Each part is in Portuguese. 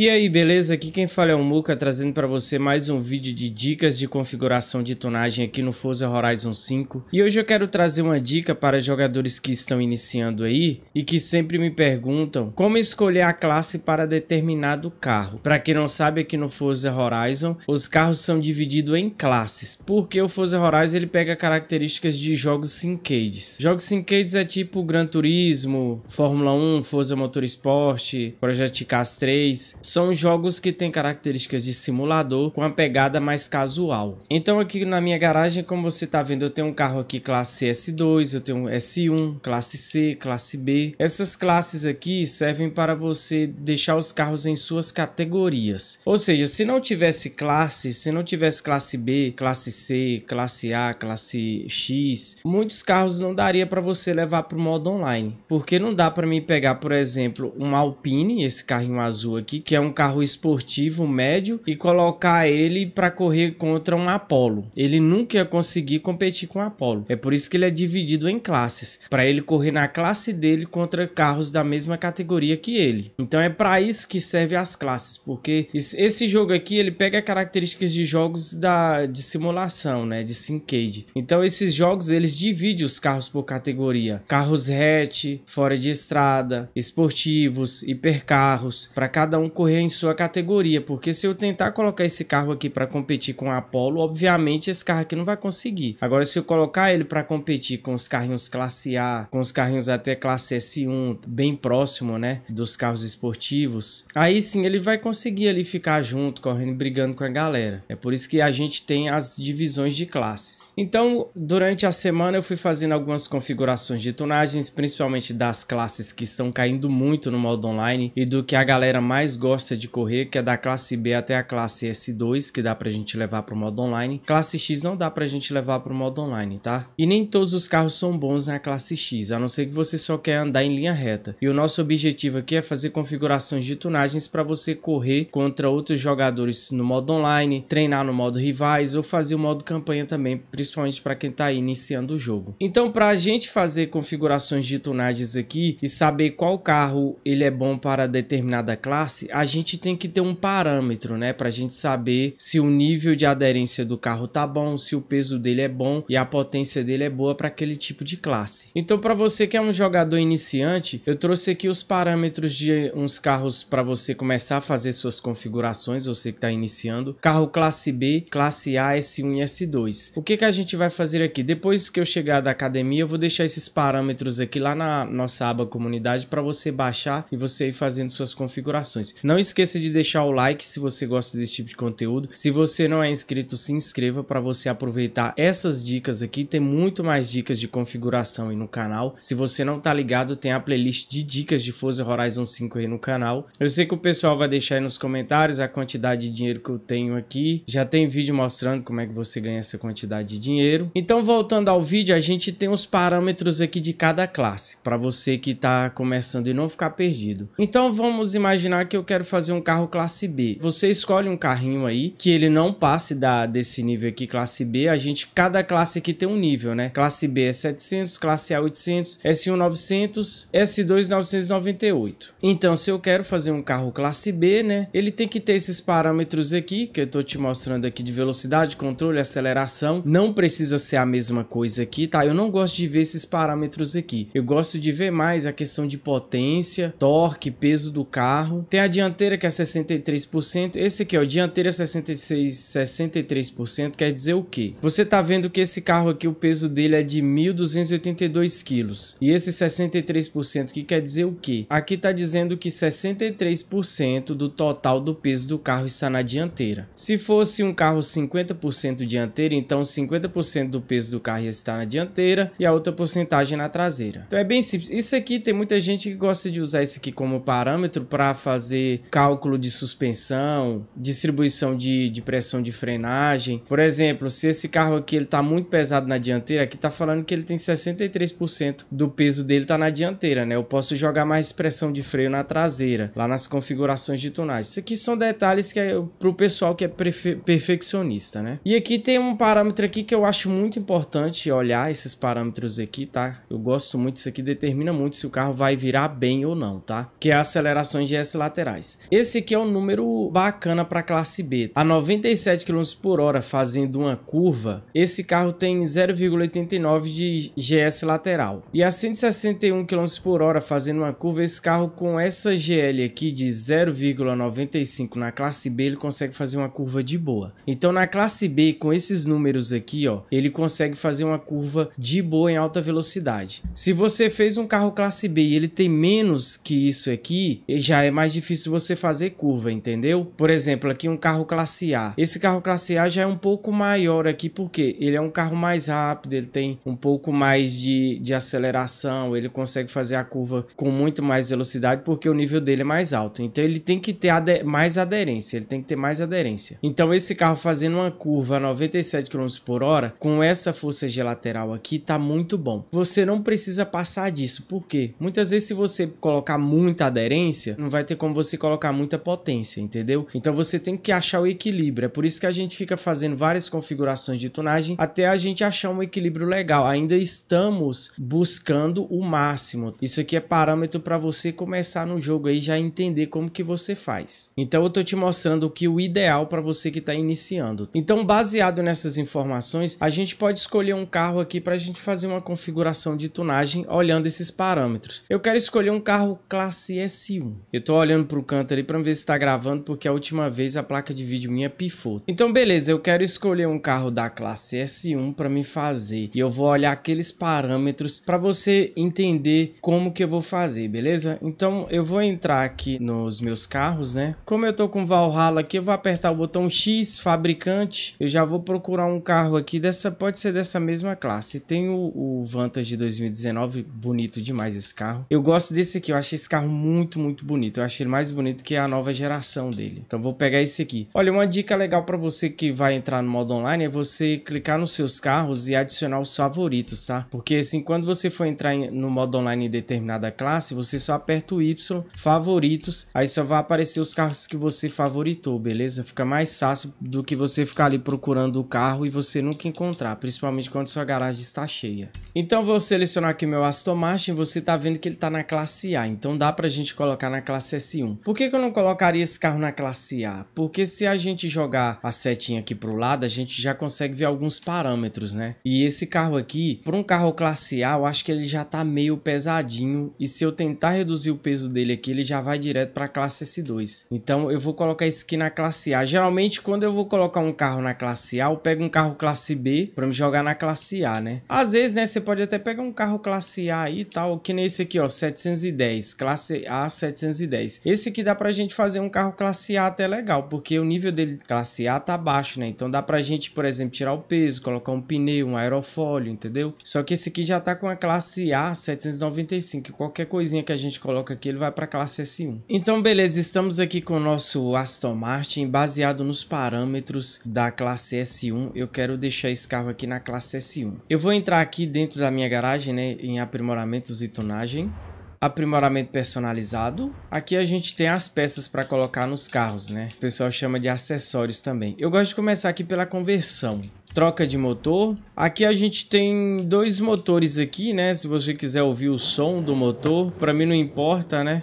E aí, beleza? Aqui quem fala é o Muca, trazendo para você mais um vídeo de dicas de configuração de tonagem aqui no Forza Horizon 5. E hoje eu quero trazer uma dica para jogadores que estão iniciando aí e que sempre me perguntam como escolher a classe para determinado carro. Para quem não sabe, aqui no Forza Horizon, os carros são divididos em classes, porque o Forza Horizon ele pega características de jogos Syncades. Jogos Syncades é tipo Gran Turismo, Fórmula 1, Forza Motorsport, Project Cars 3 são jogos que têm características de simulador com a pegada mais casual. Então aqui na minha garagem, como você está vendo, eu tenho um carro aqui classe S2, eu tenho um S1, classe C, classe B. Essas classes aqui servem para você deixar os carros em suas categorias. Ou seja, se não tivesse classe, se não tivesse classe B, classe C, classe A, classe X, muitos carros não daria para você levar para o modo online. Porque não dá para mim pegar, por exemplo, um Alpine, esse carrinho azul aqui, que é um carro esportivo médio, e colocar ele para correr contra um Apollo. Ele nunca ia conseguir competir com o Apollo. É por isso que ele é dividido em classes, para ele correr na classe dele contra carros da mesma categoria que ele. Então é para isso que serve as classes, porque esse jogo aqui ele pega características de jogos da de simulação, né, de Syncade. Então esses jogos eles dividem os carros por categoria: carros hatch, fora de estrada, esportivos, hipercarros, para cada um correr em sua categoria, porque se eu tentar colocar esse carro aqui para competir com a Apollo, obviamente esse carro aqui não vai conseguir. Agora, se eu colocar ele para competir com os carrinhos classe A, com os carrinhos até classe S1, bem próximo, né, dos carros esportivos, aí sim ele vai conseguir ali ficar junto, correndo, brigando com a galera. É por isso que a gente tem as divisões de classes. Então, durante a semana eu fui fazendo algumas configurações de tunagens, principalmente das classes que estão caindo muito no modo online e do que a galera mais gosta gosta de correr, que é da classe B até a classe S2, que dá pra gente levar pro modo online. Classe X não dá pra gente levar pro modo online, tá? E nem todos os carros são bons na classe X, a não ser que você só quer andar em linha reta. E o nosso objetivo aqui é fazer configurações de tunagens para você correr contra outros jogadores no modo online, treinar no modo rivais ou fazer o modo campanha também, principalmente para quem tá iniciando o jogo. Então, pra gente fazer configurações de tunagens aqui e saber qual carro ele é bom para determinada classe, a gente tem que ter um parâmetro, né? para a gente saber se o nível de aderência do carro tá bom, se o peso dele é bom e a potência dele é boa para aquele tipo de classe. Então, para você que é um jogador iniciante, eu trouxe aqui os parâmetros de uns carros para você começar a fazer suas configurações, você que tá iniciando. Carro classe B, classe A, S1 e S2. O que que a gente vai fazer aqui? Depois que eu chegar da academia, eu vou deixar esses parâmetros aqui lá na nossa aba comunidade para você baixar e você ir fazendo suas configurações. Não esqueça de deixar o like se você gosta desse tipo de conteúdo. Se você não é inscrito, se inscreva para você aproveitar essas dicas aqui. Tem muito mais dicas de configuração aí no canal. Se você não tá ligado, tem a playlist de dicas de Forza Horizon 5 aí no canal. Eu sei que o pessoal vai deixar aí nos comentários a quantidade de dinheiro que eu tenho aqui. Já tem vídeo mostrando como é que você ganha essa quantidade de dinheiro. Então, voltando ao vídeo, a gente tem os parâmetros aqui de cada classe, para você que tá começando e não ficar perdido. Então, vamos imaginar que eu quero quero fazer um carro classe B. Você escolhe um carrinho aí que ele não passe da desse nível aqui classe B. A gente cada classe aqui tem um nível, né? Classe B é 700, classe A 800, S1 900, S2 998. Então, se eu quero fazer um carro classe B, né, ele tem que ter esses parâmetros aqui que eu tô te mostrando aqui de velocidade, controle, aceleração. Não precisa ser a mesma coisa aqui, tá? Eu não gosto de ver esses parâmetros aqui. Eu gosto de ver mais a questão de potência, torque, peso do carro. Tem adiantado dianteira que é 63%, esse aqui ó, dianteira 66, 63%, quer dizer o quê? Você tá vendo que esse carro aqui, o peso dele é de 1.282 quilos. E esse 63% que quer dizer o quê? Aqui tá dizendo que 63% do total do peso do carro está na dianteira. Se fosse um carro 50% dianteira, então 50% do peso do carro ia estar na dianteira e a outra porcentagem na traseira. Então é bem simples. Isso aqui tem muita gente que gosta de usar isso aqui como parâmetro para fazer cálculo de suspensão, distribuição de, de pressão de frenagem. Por exemplo, se esse carro aqui ele tá muito pesado na dianteira, aqui tá falando que ele tem 63% do peso dele tá na dianteira, né? Eu posso jogar mais pressão de freio na traseira, lá nas configurações de tonagem. Isso aqui são detalhes que é para o pessoal que é perfeccionista, né? E aqui tem um parâmetro aqui que eu acho muito importante olhar esses parâmetros aqui, tá? Eu gosto muito, isso aqui determina muito se o carro vai virar bem ou não, tá? Que é acelerações GS laterais reais. Esse aqui é um número bacana para classe B. Tá? A 97 km por hora fazendo uma curva, esse carro tem 0,89 de GS lateral. E a 161 km por hora fazendo uma curva, esse carro com essa GL aqui de 0,95 na classe B, ele consegue fazer uma curva de boa. Então na classe B, com esses números aqui, ó, ele consegue fazer uma curva de boa em alta velocidade. Se você fez um carro classe B e ele tem menos que isso aqui, já é mais difícil se você fazer curva, entendeu? Por exemplo, aqui um carro classe A. Esse carro classe A já é um pouco maior aqui, porque ele é um carro mais rápido, ele tem um pouco mais de, de aceleração, ele consegue fazer a curva com muito mais velocidade, porque o nível dele é mais alto. Então ele tem que ter ade mais aderência, ele tem que ter mais aderência. Então esse carro fazendo uma curva a 97 km por hora, com essa força G lateral aqui, tá muito bom. Você não precisa passar disso, porque Muitas vezes se você colocar muita aderência, não vai ter como você colocar muita potência, entendeu? Então você tem que achar o equilíbrio. É por isso que a gente fica fazendo várias configurações de tunagem até a gente achar um equilíbrio legal. Ainda estamos buscando o máximo. Isso aqui é parâmetro para você começar no jogo aí já entender como que você faz. Então eu tô te mostrando o que o ideal para você que está iniciando. Então baseado nessas informações, a gente pode escolher um carro aqui para a gente fazer uma configuração de tunagem olhando esses parâmetros. Eu quero escolher um carro classe S1. Eu tô olhando para o canto ali para ver se tá gravando, porque a última vez a placa de vídeo minha pifou. Então, beleza, eu quero escolher um carro da classe S1 para me fazer. E eu vou olhar aqueles parâmetros para você entender como que eu vou fazer, beleza? Então, eu vou entrar aqui nos meus carros, né? Como eu tô com Valhalla aqui, eu vou apertar o botão X, fabricante. Eu já vou procurar um carro aqui dessa, pode ser dessa mesma classe. Tem o, o Vantage 2019, bonito demais esse carro. Eu gosto desse aqui, eu achei esse carro muito, muito bonito. Eu achei ele mais bonito, que é a nova geração dele. Então vou pegar esse aqui. Olha, uma dica legal para você que vai entrar no modo online é você clicar nos seus carros e adicionar os favoritos, tá? Porque assim, quando você for entrar no modo online em determinada classe, você só aperta o Y, favoritos, aí só vai aparecer os carros que você favoritou, beleza? Fica mais fácil do que você ficar ali procurando o carro e você nunca encontrar, principalmente quando sua garagem está cheia. Então vou selecionar aqui meu Aston Martin, você tá vendo que ele tá na classe A, então dá pra gente colocar na classe S1. Por que, que, eu não colocaria esse carro na classe A? Porque se a gente jogar a setinha aqui pro lado, a gente já consegue ver alguns parâmetros, né? E esse carro aqui, para um carro classe A, eu acho que ele já tá meio pesadinho. E se eu tentar reduzir o peso dele aqui, ele já vai direto para classe S2. Então eu vou colocar esse aqui na classe A. Geralmente quando eu vou colocar um carro na classe A, eu pego um carro classe B para me jogar na classe A, né? Às vezes, né, você pode até pegar um carro classe A e tal, que nem esse aqui, ó, 710, classe A 710. Esse aqui que dá pra gente fazer um carro classe A até legal, porque o nível dele classe A tá baixo, né? Então dá pra gente, por exemplo, tirar o peso, colocar um pneu, um aerofólio, entendeu? Só que esse aqui já tá com a classe A 795, qualquer coisinha que a gente coloca aqui, ele vai pra classe S1. Então, beleza, estamos aqui com o nosso Aston Martin, baseado nos parâmetros da classe S1, eu quero deixar esse carro aqui na classe S1. Eu vou entrar aqui dentro da minha garagem, né, em aprimoramentos e tunagem aprimoramento personalizado. Aqui a gente tem as peças para colocar nos carros, né? O pessoal chama de acessórios também. Eu gosto de começar aqui pela conversão troca de motor. Aqui a gente tem dois motores aqui, né? Se você quiser ouvir o som do motor, para mim não importa, né?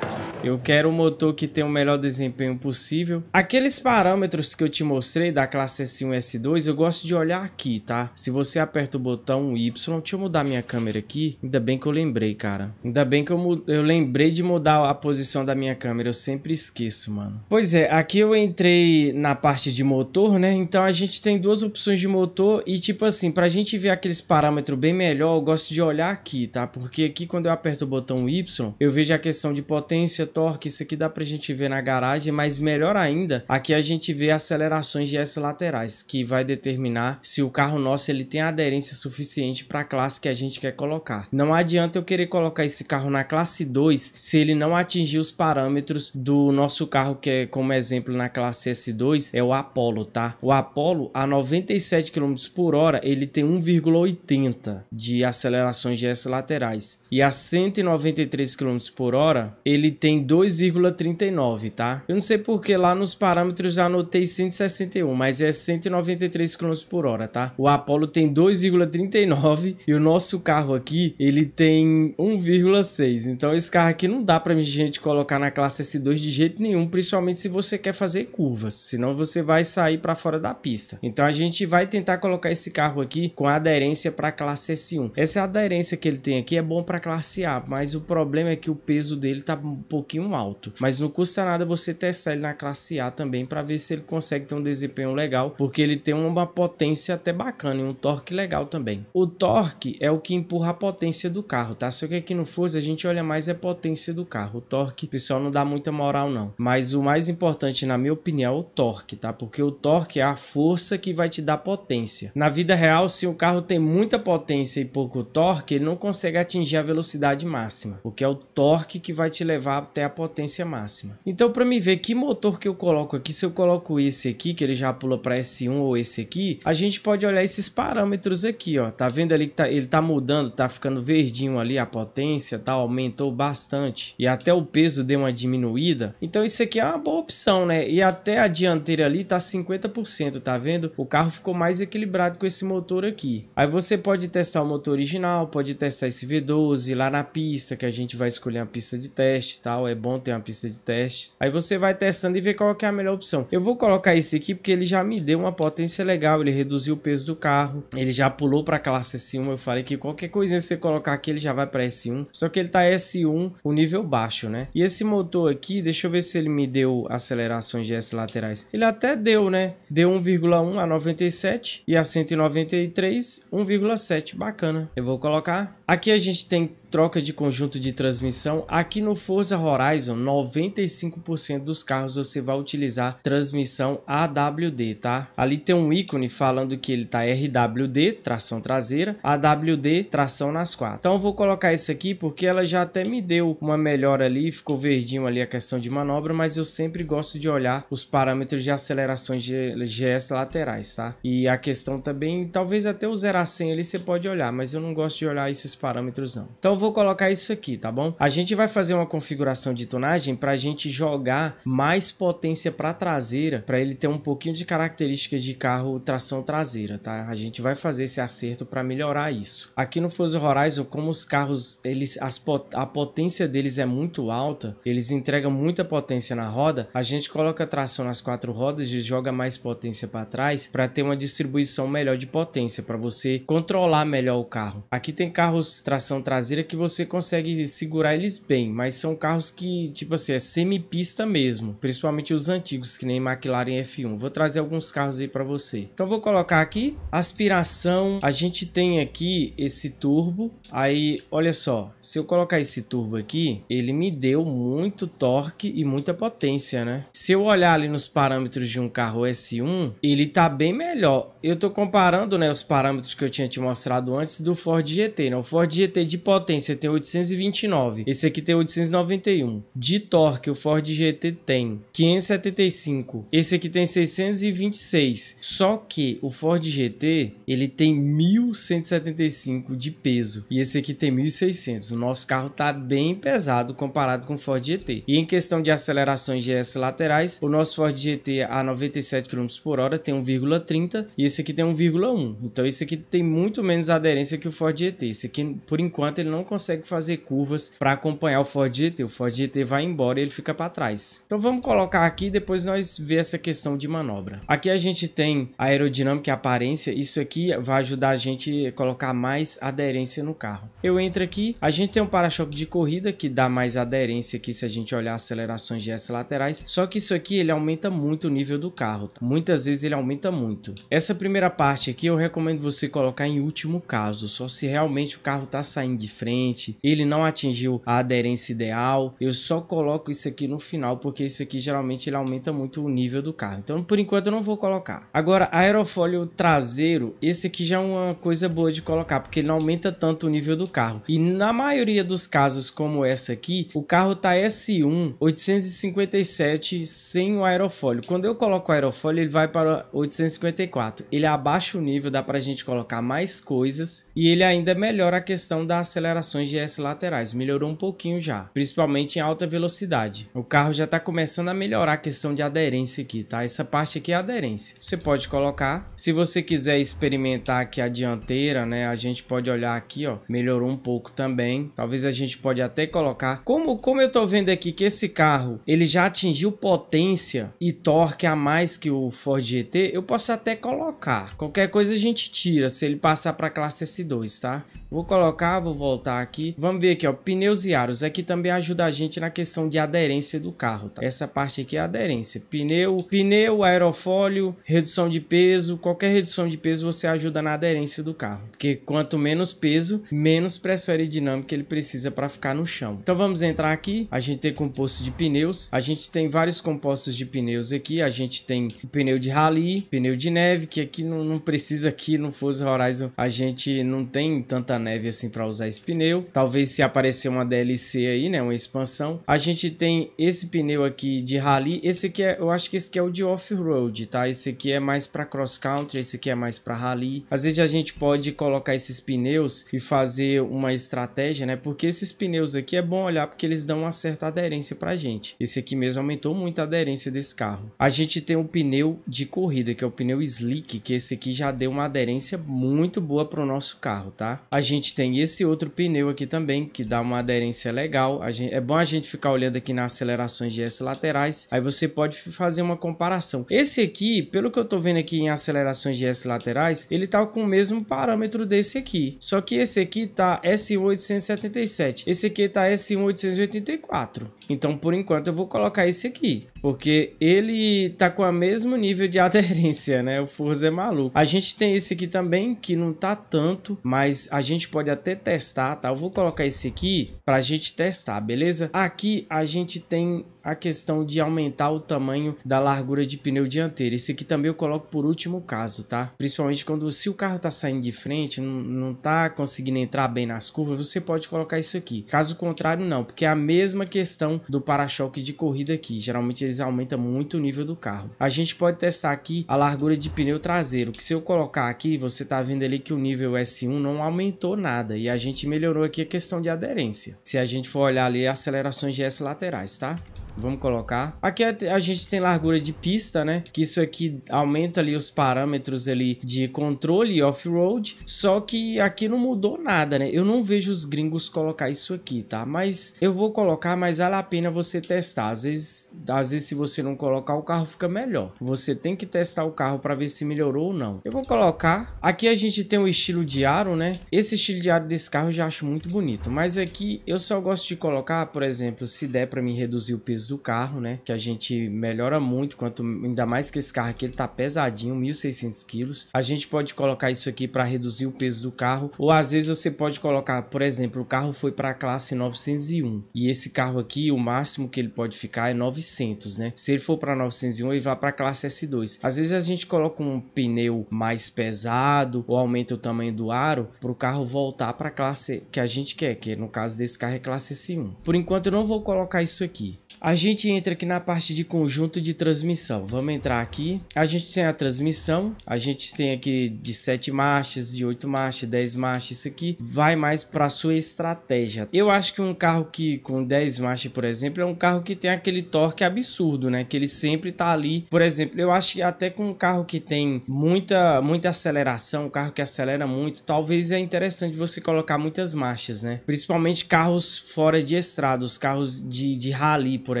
Eu quero um motor que tenha o melhor desempenho possível. Aqueles parâmetros que eu te mostrei da classe S1 e S2, eu gosto de olhar aqui, tá? Se você aperta o botão Y, deixa eu mudar minha câmera aqui. Ainda bem que eu lembrei, cara. Ainda bem que eu, eu lembrei de mudar a posição da minha câmera. Eu sempre esqueço, mano. Pois é, aqui eu entrei na parte de motor, né? Então a gente tem duas opções de motor e tipo assim, pra gente ver aqueles parâmetros bem melhor, eu gosto de olhar aqui, tá? Porque aqui quando eu aperto o botão Y, eu vejo a questão de potência, torque, isso aqui dá pra gente ver na garagem, mas melhor ainda, aqui a gente vê acelerações de S laterais, que vai determinar se o carro nosso ele tem aderência suficiente para a classe que a gente quer colocar. Não adianta eu querer colocar esse carro na classe 2 se ele não atingir os parâmetros do nosso carro, que é como exemplo na classe S2, é o Apollo, tá? O Apollo, a 97 km por hora, ele tem 1,80 de acelerações de S laterais. E a 193 km por hora, ele tem 2,39, tá? Eu não sei porque lá nos parâmetros anotei 161, mas é 193 km por hora, tá? O Apollo tem 2,39 e o nosso carro aqui, ele tem 1,6. Então esse carro aqui não dá pra gente colocar na classe S2 de jeito nenhum, principalmente se você quer fazer curvas, senão você vai sair para fora da pista. Então a gente vai tentar colocar esse carro aqui com aderência para classe S1. Essa aderência que ele tem aqui é bom para classe A, mas o problema é que o peso dele tá um pouco pouquinho alto. Mas não custa nada você testar ele na classe A também para ver se ele consegue ter um desempenho legal, porque ele tem uma potência até bacana e um torque legal também. O torque é o que empurra a potência do carro, tá? Só que aqui no Forza a gente olha mais a é potência do carro. O torque, pessoal, não dá muita moral não. Mas o mais importante, na minha opinião, é o torque, tá? Porque o torque é a força que vai te dar potência. Na vida real, se o carro tem muita potência e pouco torque, ele não consegue atingir a velocidade máxima, o que é o torque que vai te levar até a potência máxima. Então para me ver que motor que eu coloco aqui, se eu coloco esse aqui, que ele já pula para S1 ou esse aqui, a gente pode olhar esses parâmetros aqui, ó. Tá vendo ali que tá, ele tá mudando, tá ficando verdinho ali a potência, tá aumentou bastante e até o peso deu uma diminuída. Então isso aqui é uma boa opção, né? E até a dianteira ali tá 50%, tá vendo? O carro ficou mais equilibrado com esse motor aqui. Aí você pode testar o motor original, pode testar esse V12 lá na pista, que a gente vai escolher a pista de teste e tal tal, é bom ter uma pista de testes. Aí você vai testando e vê qual é a melhor opção. Eu vou colocar esse aqui porque ele já me deu uma potência legal, ele reduziu o peso do carro, ele já pulou para classe S1, eu falei que qualquer coisinha que você colocar aqui ele já vai para S1, só que ele tá S1, o nível baixo, né? E esse motor aqui, deixa eu ver se ele me deu acelerações de S laterais. Ele até deu, né? Deu 1,1 a 97 e a 193, 1,7, bacana. Eu vou colocar. Aqui a gente tem troca de conjunto de transmissão, aqui no Forza Horizon, 95% dos carros você vai utilizar transmissão AWD, tá? Ali tem um ícone falando que ele tá RWD, tração traseira, AWD, tração nas quatro. Então eu vou colocar isso aqui porque ela já até me deu uma melhora ali, ficou verdinho ali a questão de manobra, mas eu sempre gosto de olhar os parâmetros de acelerações de GS laterais, tá? E a questão também, talvez até o 0 a 100 ali você pode olhar, mas eu não gosto de olhar esses parâmetros não. Então eu vou colocar isso aqui, tá bom? A gente vai fazer uma configuração de tonagem para a gente jogar mais potência para traseira, para ele ter um pouquinho de características de carro tração traseira, tá? A gente vai fazer esse acerto para melhorar isso. Aqui no Forza Horizon, como os carros, eles, as, a potência deles é muito alta, eles entregam muita potência na roda, a gente coloca tração nas quatro rodas e joga mais potência para trás para ter uma distribuição melhor de potência, para você controlar melhor o carro. Aqui tem carros tração traseira que que você consegue segurar eles bem, mas são carros que, tipo assim, é semi-pista mesmo, principalmente os antigos, que nem McLaren F1. Vou trazer alguns carros aí para você. Então vou colocar aqui aspiração, a gente tem aqui esse turbo. Aí, olha só, se eu colocar esse turbo aqui, ele me deu muito torque e muita potência, né? Se eu olhar ali nos parâmetros de um carro S1, ele tá bem melhor. Eu tô comparando, né, os parâmetros que eu tinha te mostrado antes do Ford GT, né? O Ford GT de potência potência tem 829. Esse aqui tem 891. De torque, o Ford GT tem 575. Esse aqui tem 626. Só que o Ford GT, ele tem 1175 de peso. E esse aqui tem 1600. O nosso carro tá bem pesado comparado com o Ford GT. E em questão de acelerações GS laterais, o nosso Ford GT a 97 km por hora tem 1,30 e esse aqui tem 1,1. Então esse aqui tem muito menos aderência que o Ford GT. Esse aqui, por enquanto, ele não consegue fazer curvas para acompanhar o Ford GT. O Ford GT vai embora e ele fica para trás. Então vamos colocar aqui depois nós ver essa questão de manobra. Aqui a gente tem a aerodinâmica e a aparência. Isso aqui vai ajudar a gente a colocar mais aderência no carro. Eu entro aqui, a gente tem um para-choque de corrida que dá mais aderência aqui se a gente olhar acelerações de S laterais. Só que isso aqui ele aumenta muito o nível do carro. Muitas vezes ele aumenta muito. Essa primeira parte aqui eu recomendo você colocar em último caso, só se realmente o carro está saindo de frente diferente, ele não atingiu a aderência ideal. Eu só coloco isso aqui no final, porque isso aqui geralmente ele aumenta muito o nível do carro. Então, por enquanto, eu não vou colocar. Agora, aerofólio traseiro, esse aqui já é uma coisa boa de colocar, porque ele não aumenta tanto o nível do carro. E na maioria dos casos, como essa aqui, o carro tá S1 857 sem o aerofólio. Quando eu coloco o aerofólio, ele vai para 854. Ele abaixa o nível, dá pra gente colocar mais coisas e ele ainda melhora a questão da aceleração de S laterais, melhorou um pouquinho já, principalmente em alta velocidade. O carro já está começando a melhorar a questão de aderência aqui, tá? Essa parte aqui é aderência. Você pode colocar. Se você quiser experimentar aqui a dianteira, né? A gente pode olhar aqui, ó, melhorou um pouco também. Talvez a gente pode até colocar. Como, como eu tô vendo aqui que esse carro, ele já atingiu potência e torque a mais que o Ford GT, eu posso até colocar. Qualquer coisa a gente tira, se ele passar para classe S2, tá? Vou colocar, vou voltar tá aqui. Vamos ver aqui, ó, pneus e aros. Aqui também ajuda a gente na questão de aderência do carro, tá? Essa parte aqui é aderência. Pneu, pneu, aerofólio, redução de peso. Qualquer redução de peso você ajuda na aderência do carro. Porque quanto menos peso, menos pressão aerodinâmica ele precisa para ficar no chão. Então vamos entrar aqui. A gente tem composto de pneus. A gente tem vários compostos de pneus aqui. A gente tem pneu de rally, pneu de neve, que aqui não, não precisa aqui no Forza Horizon. A gente não tem tanta neve assim para usar esse pneu pneu. Talvez se aparecer uma DLC aí, né? Uma expansão. A gente tem esse pneu aqui de rally. Esse aqui é, eu acho que esse aqui é o de off-road, tá? Esse aqui é mais para cross country, esse aqui é mais para rally. Às vezes a gente pode colocar esses pneus e fazer uma estratégia, né? Porque esses pneus aqui é bom olhar porque eles dão uma certa aderência pra gente. Esse aqui mesmo aumentou muito a aderência desse carro. A gente tem um pneu de corrida, que é o pneu slick, que esse aqui já deu uma aderência muito boa pro nosso carro, tá? A gente tem esse outro pneu pneu aqui também, que dá uma aderência legal. Gente, é bom a gente ficar olhando aqui nas acelerações de S laterais, aí você pode fazer uma comparação. Esse aqui, pelo que eu tô vendo aqui em acelerações de S laterais, ele tá com o mesmo parâmetro desse aqui. Só que esse aqui tá s 877 esse aqui tá S1884. Então, por enquanto, eu vou colocar esse aqui, porque ele tá com o mesmo nível de aderência, né? O Forza é maluco. A gente tem esse aqui também, que não tá tanto, mas a gente pode até testar, tá? Eu vou colocar esse aqui pra gente testar, beleza? Aqui a gente tem a questão de aumentar o tamanho da largura de pneu dianteiro. Esse aqui também eu coloco por último caso, tá? Principalmente quando se o carro tá saindo de frente, não, não tá conseguindo entrar bem nas curvas, você pode colocar isso aqui. Caso contrário, não, porque é a mesma questão do para-choque de corrida aqui. Geralmente eles aumentam muito o nível do carro. A gente pode testar aqui a largura de pneu traseiro, que se eu colocar aqui, você tá vendo ali que o nível S1 não aumentou nada e a gente melhorou aqui a questão de aderência. Se a gente for olhar ali acelerações de S laterais, tá? Vamos colocar. Aqui é a gente tem largura de pista, né? Que isso aqui aumenta ali os parâmetros ali de controle off-road. Só que aqui não mudou nada, né? Eu não vejo os gringos colocar isso aqui, tá? Mas eu vou colocar, mas vale a pena você testar. Às vezes, às vezes se você não colocar, o carro fica melhor. Você tem que testar o carro para ver se melhorou ou não. Eu vou colocar. Aqui a gente tem o estilo de aro, né? Esse estilo de aro desse carro eu já acho muito bonito. Mas aqui eu só gosto de colocar, por exemplo, se der para me reduzir o peso peso do carro, né? Que a gente melhora muito, quanto ainda mais que esse carro aqui ele tá pesadinho, 1.600 quilos. A gente pode colocar isso aqui para reduzir o peso do carro, ou às vezes você pode colocar, por exemplo, o carro foi para a classe 901 e esse carro aqui, o máximo que ele pode ficar é 900, né? Se ele for para 901, ele vai para a classe S2. Às vezes a gente coloca um pneu mais pesado ou aumenta o tamanho do aro para o carro voltar para a classe que a gente quer, que no caso desse carro é classe S1. Por enquanto eu não vou colocar isso aqui. A gente entra aqui na parte de conjunto de transmissão. Vamos entrar aqui. A gente tem a transmissão. A gente tem aqui de 7 marchas, de 8 marchas, 10 marchas. Isso aqui vai mais para sua estratégia. Eu acho que um carro que com 10 marchas, por exemplo, é um carro que tem aquele torque absurdo, né? Que ele sempre tá ali. Por exemplo, eu acho que até com um carro que tem muita, muita aceleração, um carro que acelera muito, talvez é interessante você colocar muitas marchas, né? Principalmente carros fora de estrada, os carros de, de rally, por por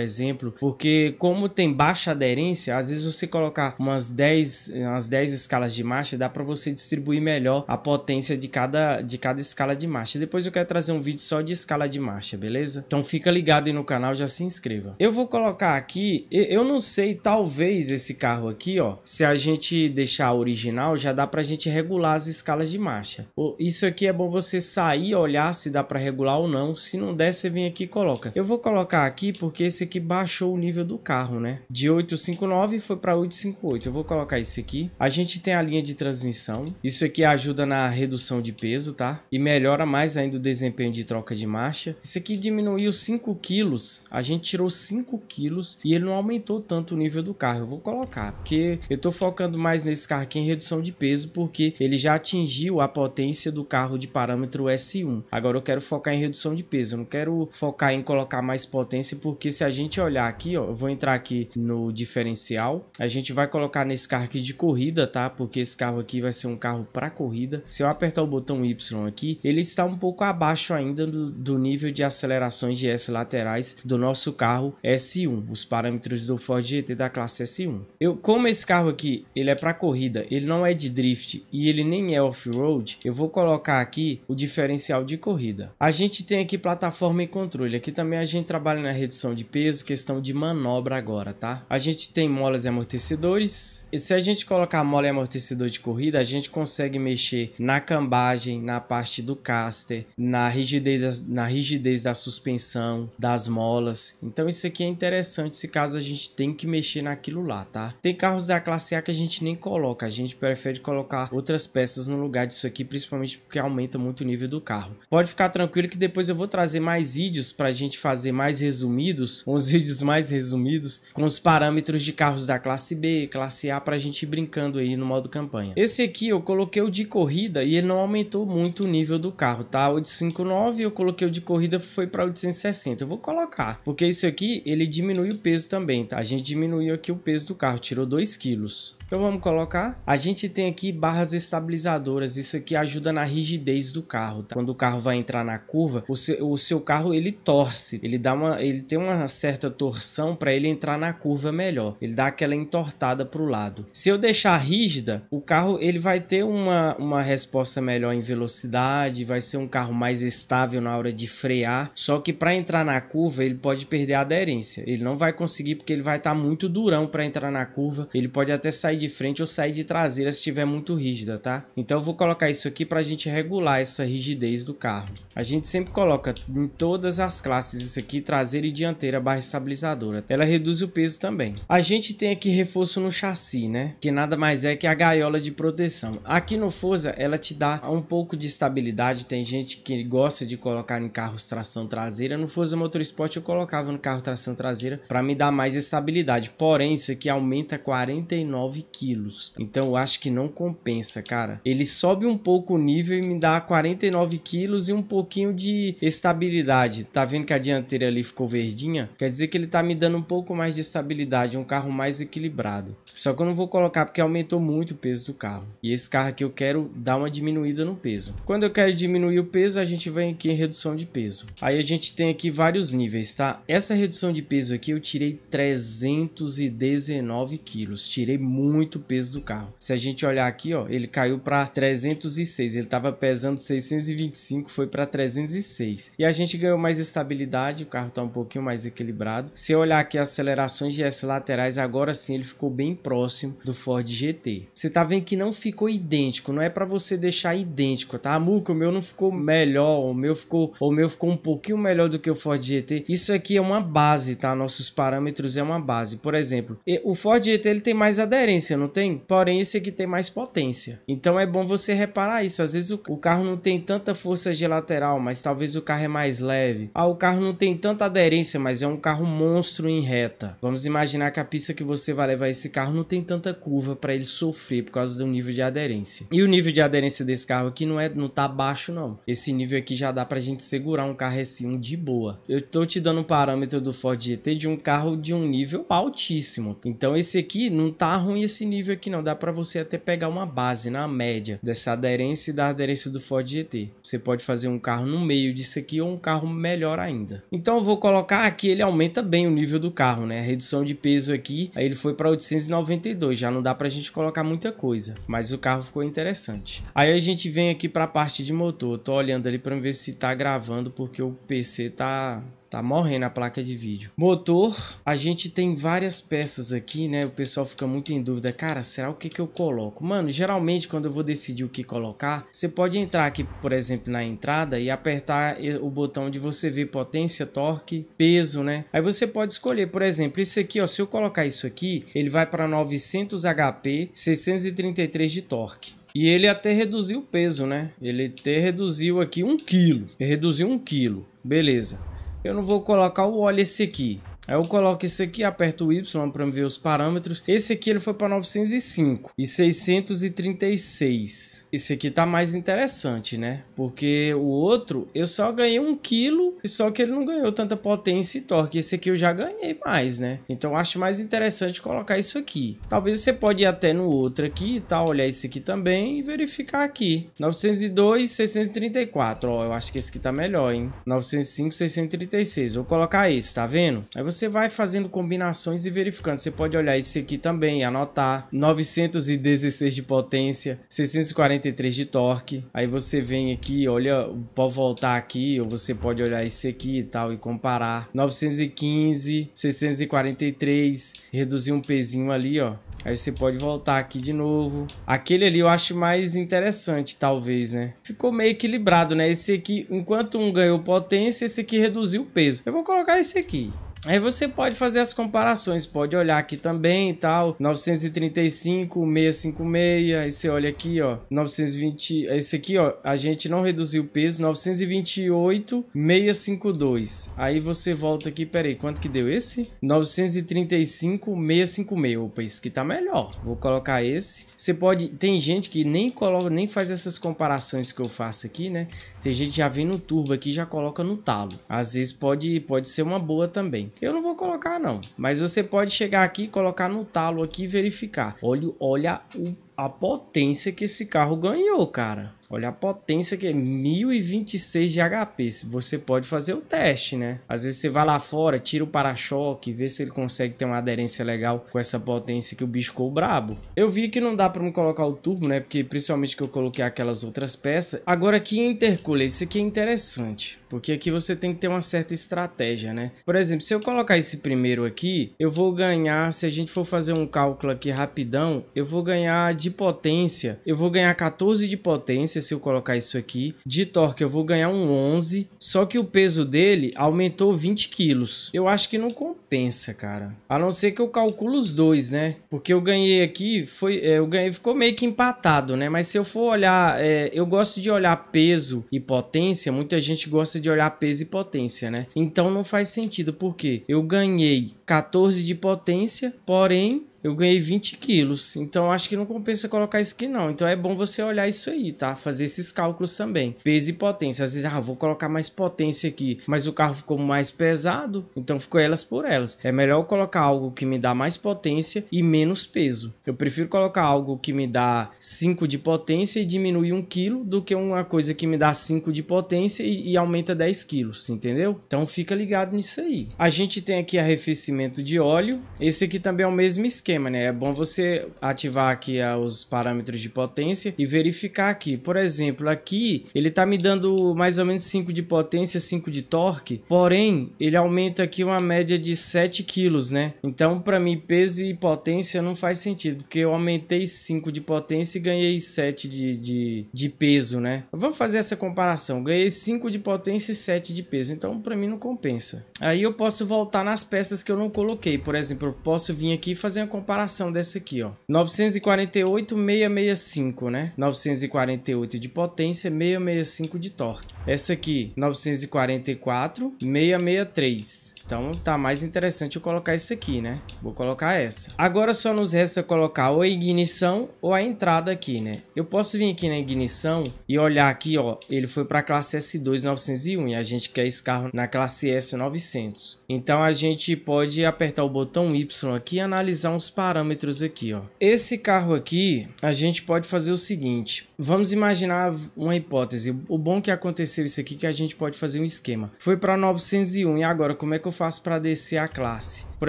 exemplo, porque como tem baixa aderência, às vezes você colocar umas 10, umas 10 escalas de marcha dá para você distribuir melhor a potência de cada, de cada escala de marcha. Depois eu quero trazer um vídeo só de escala de marcha, beleza? Então fica ligado aí no canal, já se inscreva. Eu vou colocar aqui, eu não sei, talvez esse carro aqui, ó, se a gente deixar original, já dá pra gente regular as escalas de marcha. Isso aqui é bom você sair, olhar se dá para regular ou não. Se não der, você vem aqui e coloca. Eu vou colocar aqui porque esse esse aqui baixou o nível do carro, né? De 859 foi para 858. Eu vou colocar isso aqui. A gente tem a linha de transmissão. Isso aqui ajuda na redução de peso, tá? E melhora mais ainda o desempenho de troca de marcha. Isso aqui diminuiu 5 quilos. A gente tirou 5 quilos e ele não aumentou tanto o nível do carro. Eu vou colocar, porque eu tô focando mais nesse carro aqui em redução de peso, porque ele já atingiu a potência do carro de parâmetro S1. Agora eu quero focar em redução de peso. Eu não quero focar em colocar mais potência, porque se se a gente olhar aqui, ó, eu vou entrar aqui no diferencial. A gente vai colocar nesse carro aqui de corrida, tá? Porque esse carro aqui vai ser um carro para corrida. Se eu apertar o botão Y aqui, ele está um pouco abaixo ainda do, do nível de acelerações de S laterais do nosso carro S1, os parâmetros do Ford GT da classe S1. Eu, como esse carro aqui, ele é para corrida, ele não é de drift e ele nem é off-road, eu vou colocar aqui o diferencial de corrida. A gente tem aqui plataforma e controle. Aqui também a gente trabalha na redução de peso, questão de manobra agora, tá? A gente tem molas e amortecedores. E se a gente colocar mola e amortecedor de corrida, a gente consegue mexer na cambagem, na parte do caster, na rigidez, na rigidez da suspensão, das molas. Então isso aqui é interessante se caso a gente tem que mexer naquilo lá, tá? Tem carros da classe A que a gente nem coloca, a gente prefere colocar outras peças no lugar disso aqui, principalmente porque aumenta muito o nível do carro. Pode ficar tranquilo que depois eu vou trazer mais vídeos para a gente fazer mais resumidos com os vídeos mais resumidos, com os parâmetros de carros da classe B, classe A, para a gente ir brincando aí no modo campanha. Esse aqui eu coloquei o de corrida e ele não aumentou muito o nível do carro, tá? 859 eu coloquei o de corrida foi para 860. Eu vou colocar, porque isso aqui ele diminui o peso também, tá? A gente diminuiu aqui o peso do carro, tirou 2 quilos. Então vamos colocar. A gente tem aqui barras estabilizadoras. Isso aqui ajuda na rigidez do carro, tá? Quando o carro vai entrar na curva, o seu, o seu carro ele torce, ele dá uma, ele tem uma certa torção para ele entrar na curva melhor. Ele dá aquela entortada para o lado. Se eu deixar rígida, o carro ele vai ter uma, uma resposta melhor em velocidade, vai ser um carro mais estável na hora de frear. Só que para entrar na curva, ele pode perder a aderência. Ele não vai conseguir porque ele vai estar tá muito durão para entrar na curva. Ele pode até sair de frente ou sair de traseira se estiver muito rígida, tá? Então eu vou colocar isso aqui para a gente regular essa rigidez do carro. A gente sempre coloca em todas as classes isso aqui, traseira e dianteira barra estabilizadora. Ela reduz o peso também. A gente tem aqui reforço no chassi, né? Que nada mais é que a gaiola de proteção. Aqui no Forza, ela te dá um pouco de estabilidade. Tem gente que gosta de colocar em carros tração traseira. No Forza Motorsport, eu colocava no carro tração traseira para me dar mais estabilidade. Porém, isso aqui aumenta 49 quilos. Então, eu acho que não compensa, cara. Ele sobe um pouco o nível e me dá 49 quilos e um pouquinho de estabilidade. Tá vendo que a dianteira ali ficou verdinha? Quer dizer que ele está me dando um pouco mais de estabilidade, um carro mais equilibrado. Só que eu não vou colocar porque aumentou muito o peso do carro. E esse carro aqui eu quero dar uma diminuída no peso. Quando eu quero diminuir o peso, a gente vem aqui em redução de peso. Aí a gente tem aqui vários níveis, tá? Essa redução de peso aqui eu tirei 319 quilos. Tirei muito peso do carro. Se a gente olhar aqui, ó, ele caiu para 306. Ele estava pesando 625, foi para 306. E a gente ganhou mais estabilidade, o carro está um pouquinho mais equilibrado equilibrado. Se olhar aqui as acelerações de S laterais, agora sim ele ficou bem próximo do Ford GT. Você tá vendo que não ficou idêntico, não é para você deixar idêntico, tá? Ah, Muco, o meu não ficou melhor, o meu ficou, o meu ficou um pouquinho melhor do que o Ford GT. Isso aqui é uma base, tá? Nossos parâmetros é uma base. Por exemplo, o Ford GT ele tem mais aderência, não tem? Porém, esse aqui tem mais potência. Então é bom você reparar isso. Às vezes o, o carro não tem tanta força de lateral, mas talvez o carro é mais leve. Ah, o carro não tem tanta aderência, mas é um um carro monstro em reta. Vamos imaginar que a pista que você vai levar esse carro não tem tanta curva para ele sofrer por causa do nível de aderência. E o nível de aderência desse carro aqui não é não tá baixo não. Esse nível aqui já dá pra gente segurar um carro S1 de boa. Eu tô te dando um parâmetro do Ford GT de um carro de um nível altíssimo. Então esse aqui não tá ruim esse nível aqui não, dá para você até pegar uma base na média dessa aderência e da aderência do Ford GT. Você pode fazer um carro no meio disso aqui ou um carro melhor ainda. Então eu vou colocar aqui ele aumenta bem o nível do carro, né? A redução de peso aqui, aí ele foi para 892, já não dá para a gente colocar muita coisa, mas o carro ficou interessante. Aí a gente vem aqui para a parte de motor, eu tô olhando ali para ver se tá gravando porque o PC tá Tá morrendo a placa de vídeo. Motor, a gente tem várias peças aqui, né? O pessoal fica muito em dúvida. Cara, será o que, que eu coloco? Mano, geralmente quando eu vou decidir o que colocar, você pode entrar aqui, por exemplo, na entrada e apertar o botão de você ver potência, torque, peso, né? Aí você pode escolher, por exemplo, isso aqui, ó. Se eu colocar isso aqui, ele vai para 900 HP, 633 de torque. E ele até reduziu o peso, né? Ele até reduziu aqui um quilo. Reduziu um quilo. Beleza. Eu não vou colocar o óleo esse aqui. Aí eu coloco isso aqui, aperto o Y para ver os parâmetros. Esse aqui ele foi para 905 e 636. Esse aqui tá mais interessante, né? Porque o outro eu só ganhei um quilo, só que ele não ganhou tanta potência e torque. Esse aqui eu já ganhei mais, né? Então acho mais interessante colocar isso aqui. Talvez você pode ir até no outro aqui e tá? tal, olhar esse aqui também e verificar aqui. 902, 634. Ó, eu acho que esse aqui tá melhor, hein? 905, 636. Vou colocar esse, tá vendo? Aí você você vai fazendo combinações e verificando. Você pode olhar esse aqui também, anotar. 916 de potência, 643 de torque. Aí você vem aqui, olha, pode voltar aqui, ou você pode olhar esse aqui e tal e comparar. 915, 643, reduzir um pezinho ali, ó. Aí você pode voltar aqui de novo. Aquele ali eu acho mais interessante, talvez, né? Ficou meio equilibrado, né? Esse aqui, enquanto um ganhou potência, esse aqui reduziu o peso. Eu vou colocar esse aqui. Aí você pode fazer as comparações, pode olhar aqui também e tal, 935, 656, aí você olha aqui, ó, 920, esse aqui, ó, a gente não reduziu o peso, 928, 652. Aí você volta aqui, peraí, quanto que deu esse? 935, 656, opa, esse aqui tá melhor. Vou colocar esse. Você pode, tem gente que nem coloca, nem faz essas comparações que eu faço aqui, né? Tem gente que já vem no turbo aqui, já coloca no talo. Às vezes pode, pode ser uma boa também. Eu não vou colocar não, mas você pode chegar aqui, colocar no talo aqui e verificar. Olha, olha o, a potência que esse carro ganhou, cara. Olha a potência que é 1026 de HP. Você pode fazer o teste, né? Às vezes você vai lá fora, tira o para-choque, vê se ele consegue ter uma aderência legal com essa potência que o bicho ficou brabo. Eu vi que não dá para me colocar o turbo, né? Porque principalmente que eu coloquei aquelas outras peças. Agora aqui em intercooler, isso aqui é interessante. Porque aqui você tem que ter uma certa estratégia, né? Por exemplo, se eu colocar esse primeiro aqui, eu vou ganhar, se a gente for fazer um cálculo aqui rapidão, eu vou ganhar de potência, eu vou ganhar 14 de potência se eu colocar isso aqui. De torque eu vou ganhar um 11, só que o peso dele aumentou 20 quilos. Eu acho que não compensa, cara. A não ser que eu calculo os dois, né? Porque eu ganhei aqui, foi, é, eu ganhei, ficou meio que empatado, né? Mas se eu for olhar, é, eu gosto de olhar peso e potência, muita gente gosta de olhar peso e potência, né? Então não faz sentido, porque eu ganhei 14 de potência, porém eu ganhei 20 quilos. Então acho que não compensa colocar isso aqui não. Então é bom você olhar isso aí, tá? Fazer esses cálculos também. Peso e potência. Às vezes, ah, vou colocar mais potência aqui. Mas o carro ficou mais pesado, então ficou elas por elas. É melhor eu colocar algo que me dá mais potência e menos peso. Eu prefiro colocar algo que me dá 5 de potência e diminui 1 quilo do que uma coisa que me dá 5 de potência e, e aumenta 10 quilos, entendeu? Então fica ligado nisso aí. A gente tem aqui arrefecimento de óleo. Esse aqui também é o mesmo esquema, né? É bom você ativar aqui ah, os parâmetros de potência e verificar aqui. Por exemplo, aqui ele tá me dando mais ou menos 5 de potência, 5 de torque, porém ele aumenta aqui uma média de 7 quilos, né? Então para mim peso e potência não faz sentido, porque eu aumentei 5 de potência e ganhei 7 de, de, de peso, né? Vamos fazer essa comparação, ganhei 5 de potência e 7 de peso, então para mim não compensa. Aí eu posso voltar nas peças que eu não não coloquei. Por exemplo, eu posso vir aqui e fazer uma comparação dessa aqui, ó. 948,665, né? 948 de potência, 665 de torque. Essa aqui, 944,663. Então tá mais interessante eu colocar isso aqui, né? Vou colocar essa. Agora só nos resta colocar ou a ignição ou a entrada aqui, né? Eu posso vir aqui na ignição e olhar aqui, ó. Ele foi para a classe S2 901 e a gente quer esse carro na classe S 900. Então a gente pode apertar o botão Y aqui e analisar uns parâmetros aqui, ó. Esse carro aqui, a gente pode fazer o seguinte. Vamos imaginar uma hipótese. O bom que aconteceu isso aqui é que a gente pode fazer um esquema. Foi para 901 e agora como é que eu faço para descer a classe? Por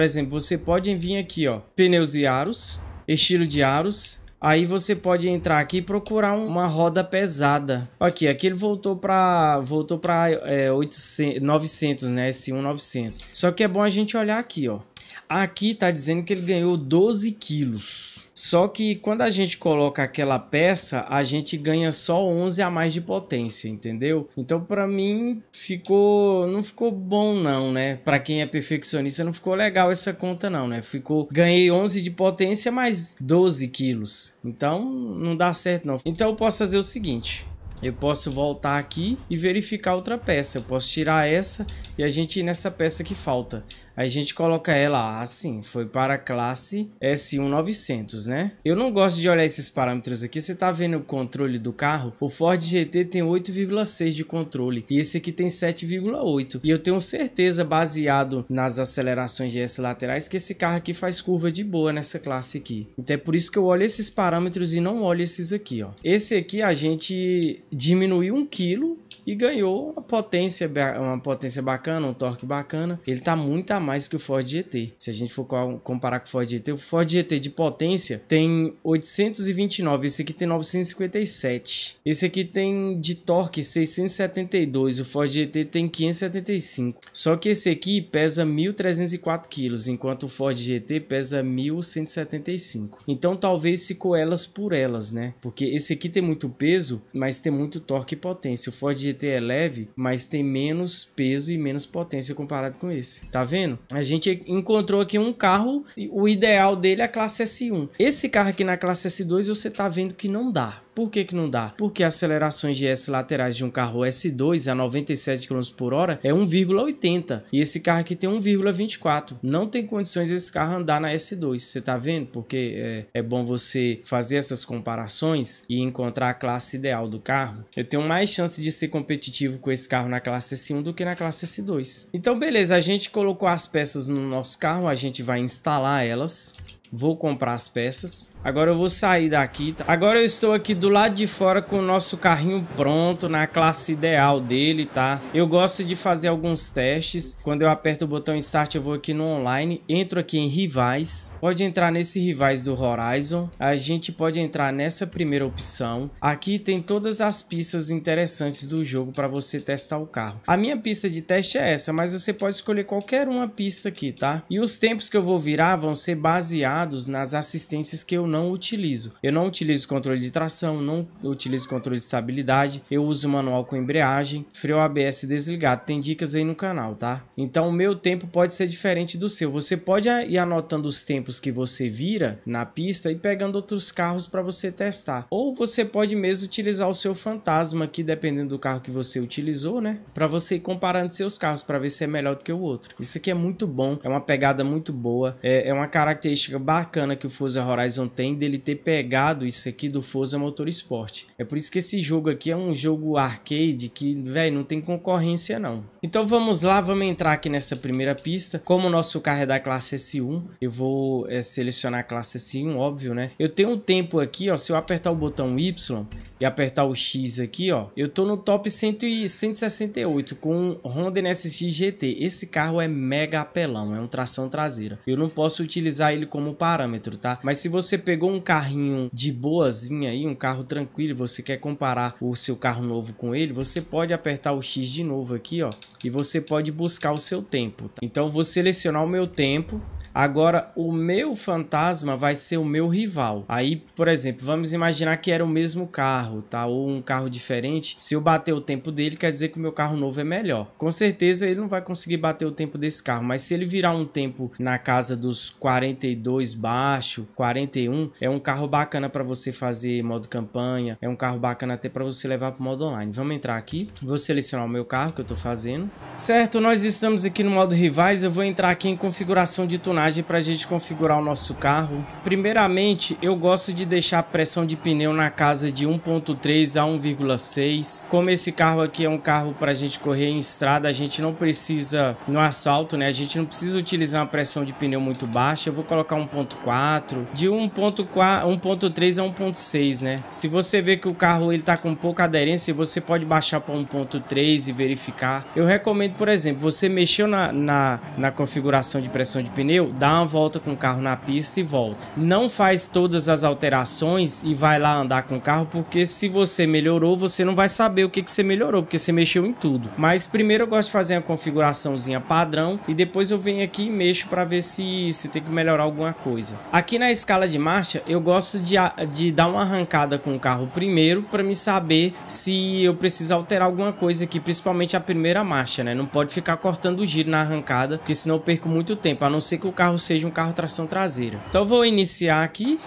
exemplo, você pode vir aqui, ó, pneus e aros, estilo de aros, Aí você pode entrar aqui e procurar uma roda pesada. Aqui, aqui ele voltou para voltou para é, 800, 900, né? Esse 1900. Só que é bom a gente olhar aqui, ó. Aqui está dizendo que ele ganhou 12 quilos. Só que quando a gente coloca aquela peça, a gente ganha só 11 a mais de potência, entendeu? Então para mim ficou, não ficou bom não, né? Para quem é perfeccionista não ficou legal essa conta não, né? Ficou, ganhei 11 de potência mais 12 quilos. Então não dá certo não. Então eu posso fazer o seguinte, eu posso voltar aqui e verificar outra peça. Eu posso tirar essa e a gente ir nessa peça que falta a gente coloca ela assim, foi para a classe S1900, né? Eu não gosto de olhar esses parâmetros aqui, você tá vendo o controle do carro? O Ford GT tem 8,6 de controle e esse aqui tem 7,8. E eu tenho certeza, baseado nas acelerações de S laterais, que esse carro aqui faz curva de boa nessa classe aqui. Então é por isso que eu olho esses parâmetros e não olho esses aqui, ó. Esse aqui a gente diminuiu um quilo e ganhou uma potência, uma potência bacana, um torque bacana. Ele tá muito a mais que o Ford GT. Se a gente for comparar com o Ford GT, o Ford GT de potência tem 829, esse aqui tem 957. Esse aqui tem de torque 672, o Ford GT tem 575. Só que esse aqui pesa 1.304 kg, enquanto o Ford GT pesa 1.175. Então talvez ficou elas por elas, né? Porque esse aqui tem muito peso, mas tem muito torque e potência. O Ford GT GT é leve, mas tem menos peso e menos potência comparado com esse. Tá vendo? A gente encontrou aqui um carro, o ideal dele é a classe S1. Esse carro aqui na classe S2 você tá vendo que não dá. Por que, que não dá? Porque acelerações de S laterais de um carro S2 a 97 km por hora é 1,80 e esse carro aqui tem 1,24. Não tem condições esse carro andar na S2. Você tá vendo? Porque é, é bom você fazer essas comparações e encontrar a classe ideal do carro. Eu tenho mais chance de ser competitivo com esse carro na classe S1 do que na classe S2. Então, beleza, a gente colocou as peças no nosso carro, a gente vai instalar elas. Vou comprar as peças. Agora eu vou sair daqui. Agora eu estou aqui do lado de fora com o nosso carrinho pronto, na classe ideal dele, tá? Eu gosto de fazer alguns testes. Quando eu aperto o botão Start, eu vou aqui no Online. Entro aqui em Rivais. Pode entrar nesse Rivais do Horizon. A gente pode entrar nessa primeira opção. Aqui tem todas as pistas interessantes do jogo para você testar o carro. A minha pista de teste é essa, mas você pode escolher qualquer uma pista aqui, tá? E os tempos que eu vou virar vão ser baseados nas assistências que eu não utilizo. Eu não utilizo controle de tração, não utilizo controle de estabilidade, eu uso manual com embreagem, freio ABS desligado. Tem dicas aí no canal, tá? Então o meu tempo pode ser diferente do seu. Você pode ir anotando os tempos que você vira na pista e pegando outros carros para você testar. Ou você pode mesmo utilizar o seu fantasma aqui, dependendo do carro que você utilizou, né? Para você ir comparando seus carros para ver se é melhor do que o outro. Isso aqui é muito bom, é uma pegada muito boa, é, é uma característica bacana que o Forza Horizon tem dele ter pegado isso aqui do Forza Motorsport. É por isso que esse jogo aqui é um jogo arcade que, velho, não tem concorrência não. Então vamos lá, vamos entrar aqui nessa primeira pista. Como o nosso carro é da classe S1, eu vou é, selecionar a classe S1, óbvio, né? Eu tenho um tempo aqui, ó, se eu apertar o botão Y e apertar o X aqui, ó, eu tô no top 100 e 168 com Honda NSX GT. Esse carro é mega apelão, é um tração traseira. Eu não posso utilizar ele como parâmetro, tá? Mas se você pegou um carrinho de boazinha aí, um carro tranquilo, você quer comparar o seu carro novo com ele, você pode apertar o X de novo aqui, ó, e você pode buscar o seu tempo. Tá? Então vou selecionar o meu tempo, Agora, o meu fantasma vai ser o meu rival. Aí, por exemplo, vamos imaginar que era o mesmo carro, tá? Ou um carro diferente. Se eu bater o tempo dele, quer dizer que o meu carro novo é melhor. Com certeza ele não vai conseguir bater o tempo desse carro, mas se ele virar um tempo na casa dos 42 baixo, 41, é um carro bacana para você fazer modo campanha, é um carro bacana até para você levar para modo online. Vamos entrar aqui, vou selecionar o meu carro que eu estou fazendo. Certo, nós estamos aqui no modo rivais, eu vou entrar aqui em configuração de tunagem engrenagem para a gente configurar o nosso carro. Primeiramente, eu gosto de deixar a pressão de pneu na casa de 1.3 a 1,6. Como esse carro aqui é um carro para a gente correr em estrada, a gente não precisa no asfalto, né? A gente não precisa utilizar uma pressão de pneu muito baixa. Eu vou colocar 1.4, de 1.4, 1.3 a 1.6, né? Se você vê que o carro ele tá com pouca aderência, você pode baixar para 1.3 e verificar. Eu recomendo, por exemplo, você mexeu na, na, na configuração de pressão de pneu, dá uma volta com o carro na pista e volta. Não faz todas as alterações e vai lá andar com o carro, porque se você melhorou, você não vai saber o que, que você melhorou, porque você mexeu em tudo. Mas primeiro eu gosto de fazer a configuraçãozinha padrão e depois eu venho aqui e mexo para ver se, se tem que melhorar alguma coisa. Aqui na escala de marcha, eu gosto de, de dar uma arrancada com o carro primeiro para me saber se eu preciso alterar alguma coisa aqui, principalmente a primeira marcha, né? Não pode ficar cortando o giro na arrancada, porque senão eu perco muito tempo, a não ser que o carro carro seja um carro tração traseira. Então vou iniciar aqui.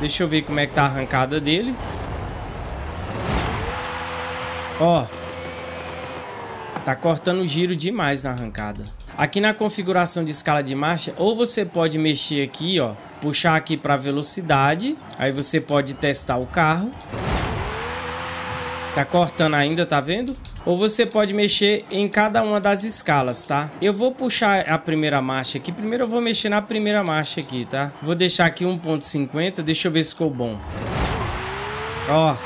Deixa eu ver como é que tá a arrancada dele. Ó. Tá cortando giro demais na arrancada. Aqui na configuração de escala de marcha, ou você pode mexer aqui, ó. Puxar aqui para velocidade. Aí você pode testar o carro. Tá cortando ainda, tá vendo? Ou você pode mexer em cada uma das escalas, tá? Eu vou puxar a primeira marcha aqui. Primeiro eu vou mexer na primeira marcha aqui, tá? Vou deixar aqui 1.50. Deixa eu ver se ficou bom. Ó.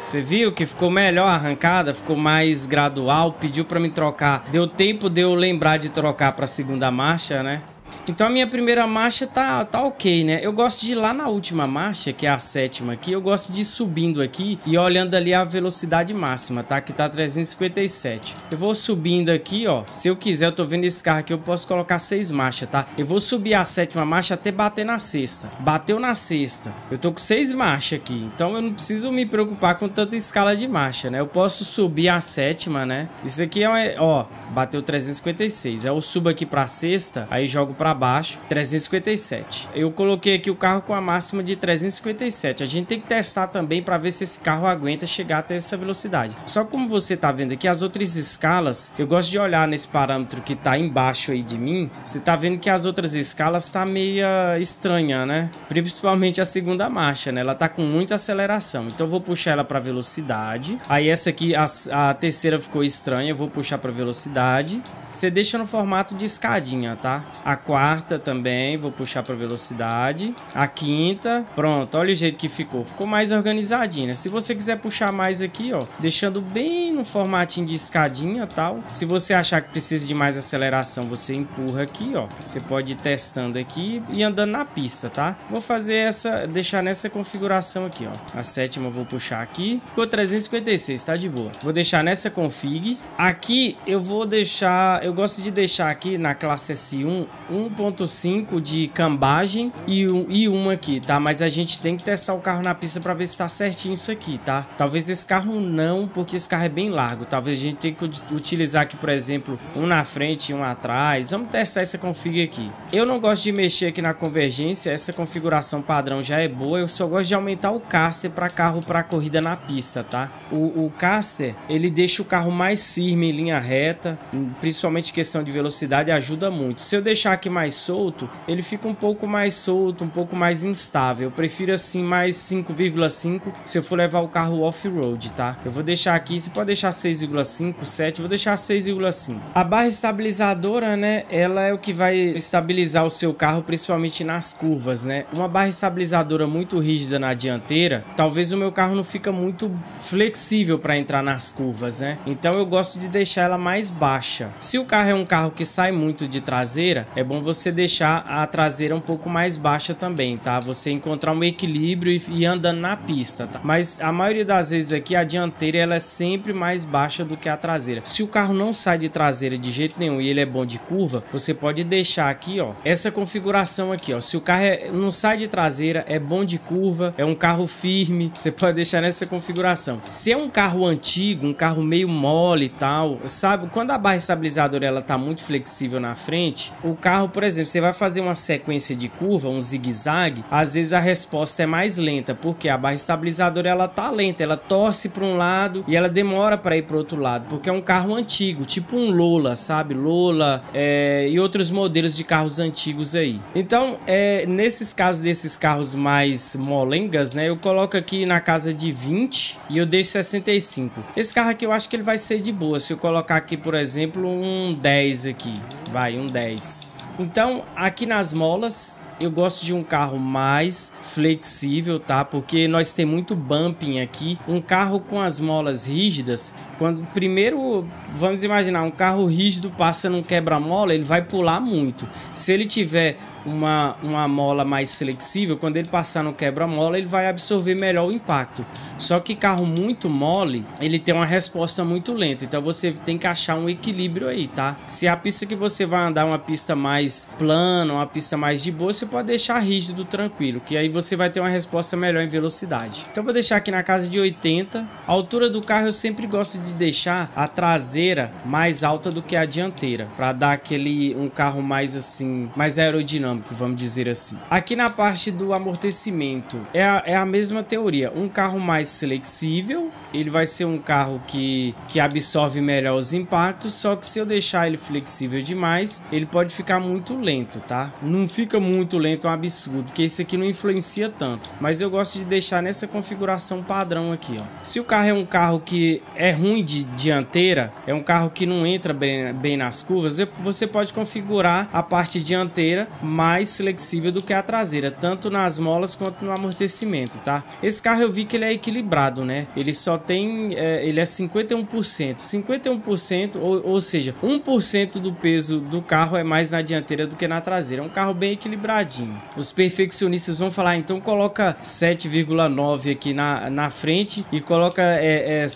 Você viu que ficou melhor a arrancada? Ficou mais gradual. Pediu pra me trocar. Deu tempo de eu lembrar de trocar pra segunda marcha, né? Então a minha primeira marcha tá, tá ok, né? Eu gosto de ir lá na última marcha, que é a sétima aqui, eu gosto de ir subindo aqui e olhando ali a velocidade máxima, tá? Que tá 357. Eu vou subindo aqui, ó. Se eu quiser, eu tô vendo esse carro aqui, eu posso colocar seis marchas, tá? Eu vou subir a sétima marcha até bater na sexta. Bateu na sexta. Eu tô com seis marchas aqui, então eu não preciso me preocupar com tanta escala de marcha, né? Eu posso subir a sétima, né? Isso aqui é, ó, bateu 356. Aí eu subo aqui pra sexta, aí jogo pra abaixo, 357. Eu coloquei aqui o carro com a máxima de 357. A gente tem que testar também para ver se esse carro aguenta chegar até essa velocidade. Só como você está vendo aqui, as outras escalas, eu gosto de olhar nesse parâmetro que está embaixo aí de mim. Você está vendo que as outras escalas tá meia estranha, né? Principalmente a segunda marcha, né? Ela tá com muita aceleração. Então eu vou puxar ela para velocidade. Aí essa aqui, a, a terceira ficou estranha, eu vou puxar para velocidade. Você deixa no formato de escadinha, tá? A quarta quarta também, vou puxar para velocidade. A quinta, pronto, olha o jeito que ficou. Ficou mais organizadinho, né? Se você quiser puxar mais aqui, ó, deixando bem no formatinho de escadinha tal. Se você achar que precisa de mais aceleração, você empurra aqui, ó. Você pode ir testando aqui e andando na pista, tá? Vou fazer essa, deixar nessa configuração aqui, ó. A sétima eu vou puxar aqui. Ficou 356, tá de boa. Vou deixar nessa config. Aqui eu vou deixar, eu gosto de deixar aqui na classe S1 1 1.5 de cambagem e, um, e uma aqui, tá? Mas a gente tem que testar o carro na pista para ver se tá certinho isso aqui, tá? Talvez esse carro não, porque esse carro é bem largo. Tá? Talvez a gente tenha que utilizar aqui, por exemplo, um na frente e um atrás. Vamos testar essa config aqui. Eu não gosto de mexer aqui na convergência, essa configuração padrão já é boa. Eu só gosto de aumentar o caster para carro para corrida na pista, tá? O, o caster, ele deixa o carro mais firme em linha reta, hum, principalmente questão de velocidade, ajuda muito. Se eu deixar aqui mais mais solto, ele fica um pouco mais solto, um pouco mais instável. Eu prefiro assim mais 5,5 se eu for levar o carro off-road, tá? Eu vou deixar aqui, você pode deixar 6,5, 7, vou deixar 6,5. A barra estabilizadora, né, ela é o que vai estabilizar o seu carro, principalmente nas curvas, né? Uma barra estabilizadora muito rígida na dianteira, talvez o meu carro não fica muito flexível para entrar nas curvas, né? Então eu gosto de deixar ela mais baixa. Se o carro é um carro que sai muito de traseira, é bom você deixar a traseira um pouco mais baixa também, tá? Você encontrar um equilíbrio e, e andando na pista, tá? Mas a maioria das vezes aqui a dianteira ela é sempre mais baixa do que a traseira. Se o carro não sai de traseira de jeito nenhum e ele é bom de curva, você pode deixar aqui, ó, essa configuração aqui, ó. Se o carro é, não sai de traseira, é bom de curva, é um carro firme, você pode deixar nessa configuração. Se é um carro antigo, um carro meio mole e tal, sabe? Quando a barra estabilizadora ela tá muito flexível na frente, o carro por exemplo, você vai fazer uma sequência de curva, um zigue-zague, às vezes a resposta é mais lenta, porque a barra estabilizadora ela tá lenta, ela torce para um lado e ela demora para ir para outro lado, porque é um carro antigo, tipo um Lola, sabe? Lola é, e outros modelos de carros antigos aí. Então, é, nesses casos desses carros mais molengas, né? Eu coloco aqui na casa de 20 e eu deixo 65. Esse carro aqui eu acho que ele vai ser de boa. Se eu colocar aqui, por exemplo, um 10 aqui. Vai, um 10. Então, aqui nas molas, eu gosto de um carro mais flexível, tá? Porque nós tem muito bumping aqui. Um carro com as molas rígidas, quando primeiro, vamos imaginar, um carro rígido passa num quebra-mola, ele vai pular muito. Se ele tiver uma, uma mola mais flexível, quando ele passar no quebra-mola, ele vai absorver melhor o impacto. Só que carro muito mole, ele tem uma resposta muito lenta. Então você tem que achar um equilíbrio aí, tá? Se a pista que você vai andar é uma pista mais plana, uma pista mais de boa, você você pode deixar rígido, tranquilo, que aí você vai ter uma resposta melhor em velocidade. Então vou deixar aqui na casa de 80. A altura do carro eu sempre gosto de deixar a traseira mais alta do que a dianteira, para dar aquele um carro mais assim, mais aerodinâmico, vamos dizer assim. Aqui na parte do amortecimento é a, é a mesma teoria. Um carro mais flexível, ele vai ser um carro que, que absorve melhor os impactos, só que se eu deixar ele flexível demais, ele pode ficar muito lento, tá? Não fica muito lento é um absurdo, porque isso aqui não influencia tanto. Mas eu gosto de deixar nessa configuração padrão aqui, ó. Se o carro é um carro que é ruim de dianteira, é um carro que não entra bem, bem nas curvas, você pode configurar a parte dianteira mais flexível do que a traseira, tanto nas molas quanto no amortecimento, tá? Esse carro eu vi que ele é equilibrado, né? Ele só tem... É, ele é 51%. 51%, ou, ou seja, 1% do peso do carro é mais na dianteira do que na traseira. É um carro bem equilibrado quadradinho. Os perfeccionistas vão falar, então coloca 7,9 aqui na, na frente e coloca é, é, é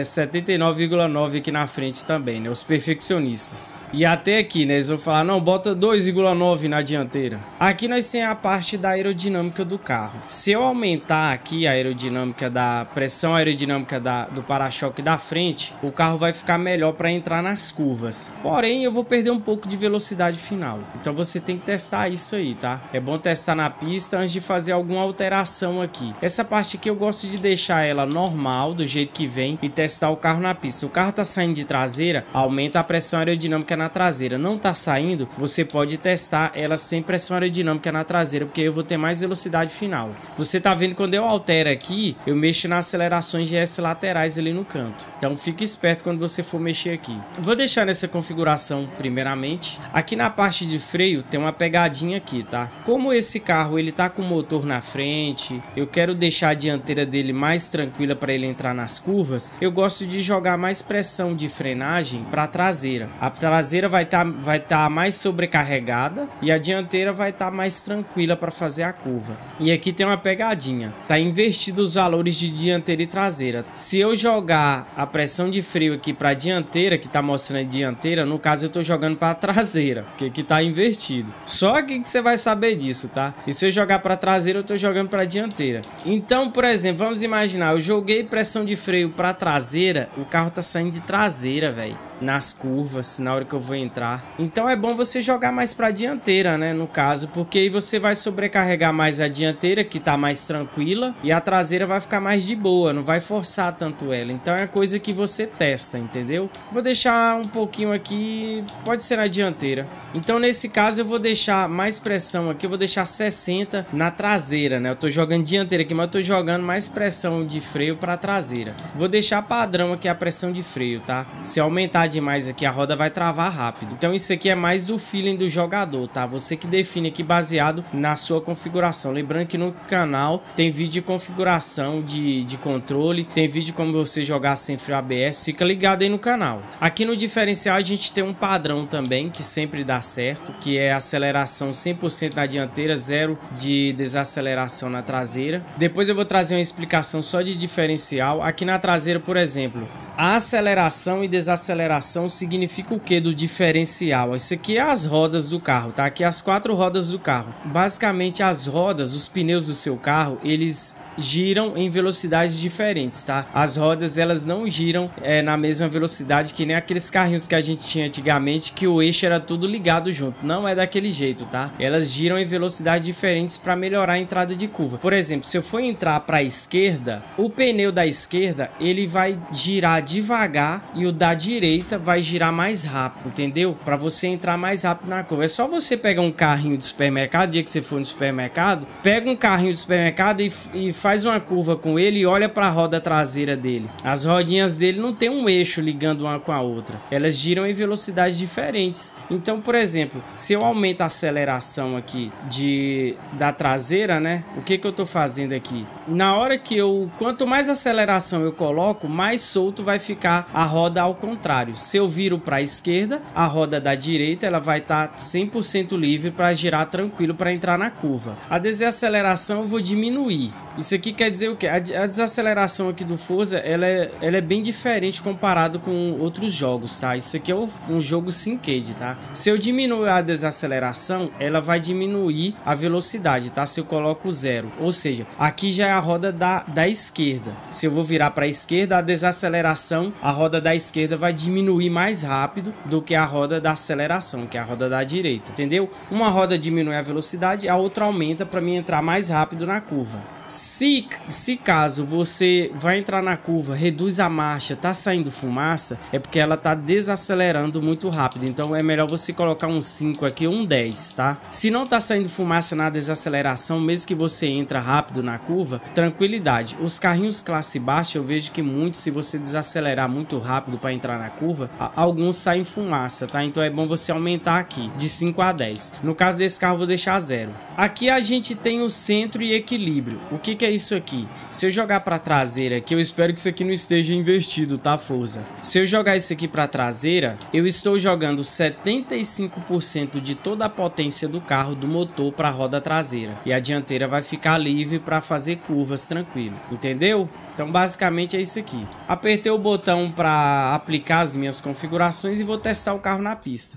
79,9 aqui na frente também, né? Os perfeccionistas. E até aqui, né? Eles vão falar, não, bota 2,9 na dianteira. Aqui nós temos a parte da aerodinâmica do carro. Se eu aumentar aqui a aerodinâmica da pressão aerodinâmica da, do para-choque da frente, o carro vai ficar melhor para entrar nas curvas. Porém, eu vou perder um pouco de velocidade final. Então você tem que testar isso aí, tá? É bom testar na pista antes de fazer alguma alteração aqui. Essa parte aqui eu gosto de deixar ela normal, do jeito que vem, e testar o carro na pista. Se o carro tá saindo de traseira, aumenta a pressão aerodinâmica na traseira. Não tá saindo, você pode testar ela sem pressão aerodinâmica na traseira, porque eu vou ter mais velocidade final. Você tá vendo quando eu altero aqui, eu mexo nas acelerações GS laterais ali no canto. Então fique esperto quando você for mexer aqui. Vou deixar nessa configuração primeiramente. Aqui na parte de freio tem uma pegadinha aqui, tá? como esse carro ele tá com o motor na frente, eu quero deixar a dianteira dele mais tranquila para ele entrar nas curvas, eu gosto de jogar mais pressão de frenagem para a traseira. A traseira vai estar tá, vai tá mais sobrecarregada e a dianteira vai estar tá mais tranquila para fazer a curva. E aqui tem uma pegadinha, tá invertido os valores de dianteira e traseira. Se eu jogar a pressão de freio aqui para a dianteira, que está mostrando a dianteira, no caso eu estou jogando para a traseira, porque aqui está invertido. Só que você vai saber saber disso, tá? E se eu jogar para traseira, eu tô jogando para dianteira. Então, por exemplo, vamos imaginar, eu joguei pressão de freio para traseira, o carro tá saindo de traseira, velho nas curvas na hora que eu vou entrar. Então é bom você jogar mais para dianteira, né, no caso, porque aí você vai sobrecarregar mais a dianteira, que tá mais tranquila, e a traseira vai ficar mais de boa, não vai forçar tanto ela. Então é coisa que você testa, entendeu? Vou deixar um pouquinho aqui, pode ser na dianteira. Então nesse caso eu vou deixar mais pressão pressão aqui, eu vou deixar 60 na traseira, né? Eu tô jogando dianteira aqui, mas eu tô jogando mais pressão de freio pra traseira. Vou deixar padrão aqui a pressão de freio, tá? Se aumentar demais aqui, a roda vai travar rápido. Então isso aqui é mais do feeling do jogador, tá? Você que define aqui baseado na sua configuração. Lembrando que no canal tem vídeo de configuração de, de controle, tem vídeo como você jogar sem freio ABS, fica ligado aí no canal. Aqui no diferencial a gente tem um padrão também, que sempre dá certo, que é aceleração 100% na dianteira, zero de desaceleração na traseira. Depois eu vou trazer uma explicação só de diferencial. Aqui na traseira, por exemplo, a aceleração e desaceleração significa o que do diferencial? Isso aqui é as rodas do carro, tá? Aqui é as quatro rodas do carro. Basicamente, as rodas, os pneus do seu carro, eles giram em velocidades diferentes, tá? As rodas elas não giram é, na mesma velocidade que nem aqueles carrinhos que a gente tinha antigamente que o eixo era tudo ligado junto. Não é daquele jeito, tá? Elas giram em velocidades diferentes para melhorar a entrada de curva. Por exemplo, se eu for entrar para a esquerda, o pneu da esquerda ele vai girar devagar e o da direita vai girar mais rápido, entendeu? Para você entrar mais rápido na curva. É só você pegar um carrinho de supermercado, dia que você for no supermercado, pega um carrinho de supermercado e, e faz faz uma curva com ele e olha para a roda traseira dele. As rodinhas dele não tem um eixo ligando uma com a outra. Elas giram em velocidades diferentes. Então, por exemplo, se eu aumento a aceleração aqui de da traseira, né? O que que eu tô fazendo aqui? Na hora que eu quanto mais aceleração eu coloco, mais solto vai ficar a roda ao contrário. Se eu viro para a esquerda, a roda da direita ela vai estar tá 100% livre para girar tranquilo para entrar na curva. A desaceleração eu vou diminuir. Isso aqui quer dizer o quê? A, desaceleração aqui do Forza, ela é, ela é bem diferente comparado com outros jogos, tá? Isso aqui é um jogo syncade, tá? Se eu diminuir a desaceleração, ela vai diminuir a velocidade, tá? Se eu coloco zero. Ou seja, aqui já é a roda da, da esquerda. Se eu vou virar para a esquerda, a desaceleração, a roda da esquerda vai diminuir mais rápido do que a roda da aceleração, que é a roda da direita, entendeu? Uma roda diminui a velocidade, a outra aumenta para mim entrar mais rápido na curva. Se, se caso você vai entrar na curva, reduz a marcha, tá saindo fumaça, é porque ela tá desacelerando muito rápido. Então é melhor você colocar um 5 aqui ou um 10, tá? Se não tá saindo fumaça na desaceleração, mesmo que você entra rápido na curva, tranquilidade. Os carrinhos classe baixa, eu vejo que muitos, se você desacelerar muito rápido para entrar na curva, alguns saem fumaça, tá? Então é bom você aumentar aqui, de 5 a 10. No caso desse carro, vou deixar zero. Aqui a gente tem o centro e equilíbrio. O que, que é isso aqui? Se eu jogar para traseira que eu espero que isso aqui não esteja invertido, tá, Forza? Se eu jogar isso aqui para traseira, eu estou jogando 75% de toda a potência do carro, do motor, para a roda traseira. E a dianteira vai ficar livre para fazer curvas tranquilo, entendeu? Então, basicamente, é isso aqui. Apertei o botão para aplicar as minhas configurações e vou testar o carro na pista.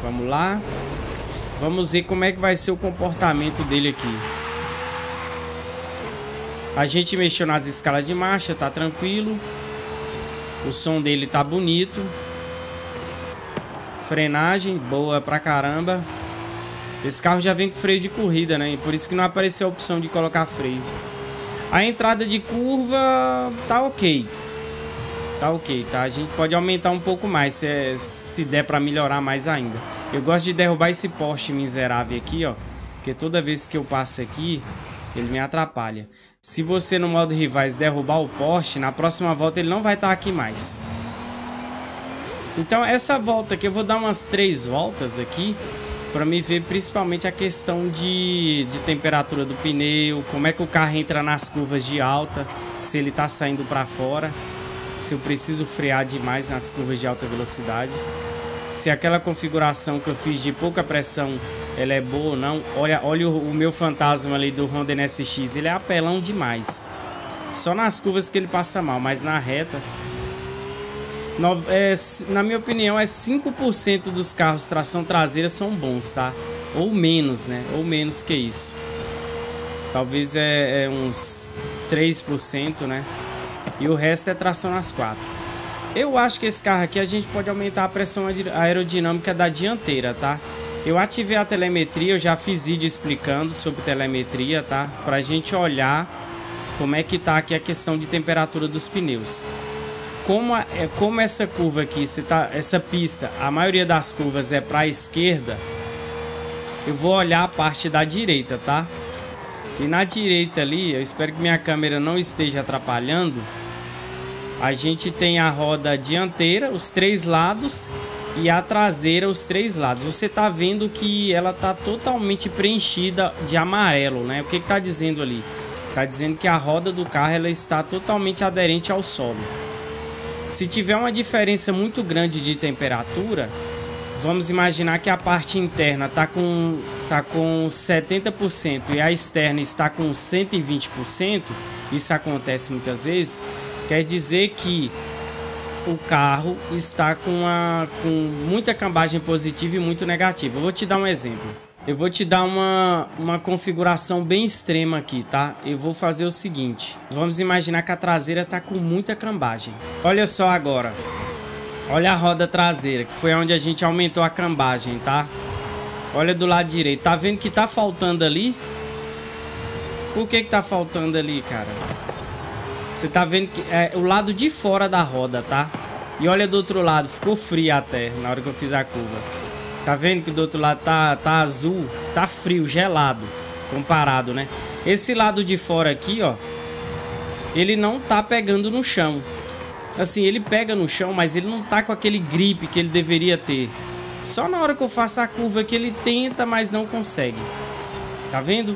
Vamos lá. Vamos ver como é que vai ser o comportamento dele aqui. A gente mexeu nas escalas de marcha, tá tranquilo. O som dele tá bonito. Frenagem boa pra caramba. Esse carro já vem com freio de corrida, né? Por isso que não apareceu a opção de colocar freio. A entrada de curva tá ok. Tá ok, tá? A gente pode aumentar um pouco mais, se, é, se der pra melhorar mais ainda. Eu gosto de derrubar esse poste miserável aqui, ó. Porque toda vez que eu passo aqui, ele me atrapalha. Se você no modo rivais derrubar o poste, na próxima volta ele não vai estar tá aqui mais. Então essa volta aqui, eu vou dar umas três voltas aqui para me ver principalmente a questão de, de temperatura do pneu, como é que o carro entra nas curvas de alta, se ele está saindo para fora, se eu preciso frear demais nas curvas de alta velocidade, se aquela configuração que eu fiz de pouca pressão ela é boa ou não? Olha, olha o, o meu fantasma ali do Honda NSX. Ele é apelão demais. Só nas curvas que ele passa mal, mas na reta... No, é, na minha opinião, é 5% dos carros tração traseira são bons, tá? Ou menos, né? Ou menos que isso. Talvez é, é uns 3%, né? E o resto é tração nas quatro. Eu acho que esse carro aqui a gente pode aumentar a pressão aerodinâmica da dianteira, tá? Eu ativei a telemetria, eu já fiz vídeo explicando sobre telemetria, tá? Pra gente olhar como é que tá aqui a questão de temperatura dos pneus. Como, a, é, como essa curva aqui, se tá, essa pista, a maioria das curvas é para a esquerda, eu vou olhar a parte da direita, tá? E na direita ali, eu espero que minha câmera não esteja atrapalhando, a gente tem a roda dianteira, os três lados e a traseira os três lados. Você tá vendo que ela tá totalmente preenchida de amarelo, né? O que, que tá dizendo ali? Tá dizendo que a roda do carro ela está totalmente aderente ao solo. Se tiver uma diferença muito grande de temperatura, vamos imaginar que a parte interna tá com tá com 70% e a externa está com 120%, isso acontece muitas vezes, quer dizer que o carro está com, a, com muita cambagem positiva e muito negativa. Eu vou te dar um exemplo. Eu vou te dar uma, uma configuração bem extrema aqui, tá? Eu vou fazer o seguinte. Vamos imaginar que a traseira tá com muita cambagem. Olha só agora. Olha a roda traseira, que foi onde a gente aumentou a cambagem, tá? Olha do lado direito. Tá vendo que tá faltando ali? Por que que tá faltando ali, cara? Você tá vendo que é o lado de fora da roda, tá? E olha do outro lado, ficou frio até na hora que eu fiz a curva. Tá vendo que do outro lado tá, tá azul, tá frio, gelado, comparado, né? Esse lado de fora aqui, ó, ele não tá pegando no chão. Assim, ele pega no chão, mas ele não tá com aquele grip que ele deveria ter. Só na hora que eu faço a curva que ele tenta, mas não consegue. Tá vendo?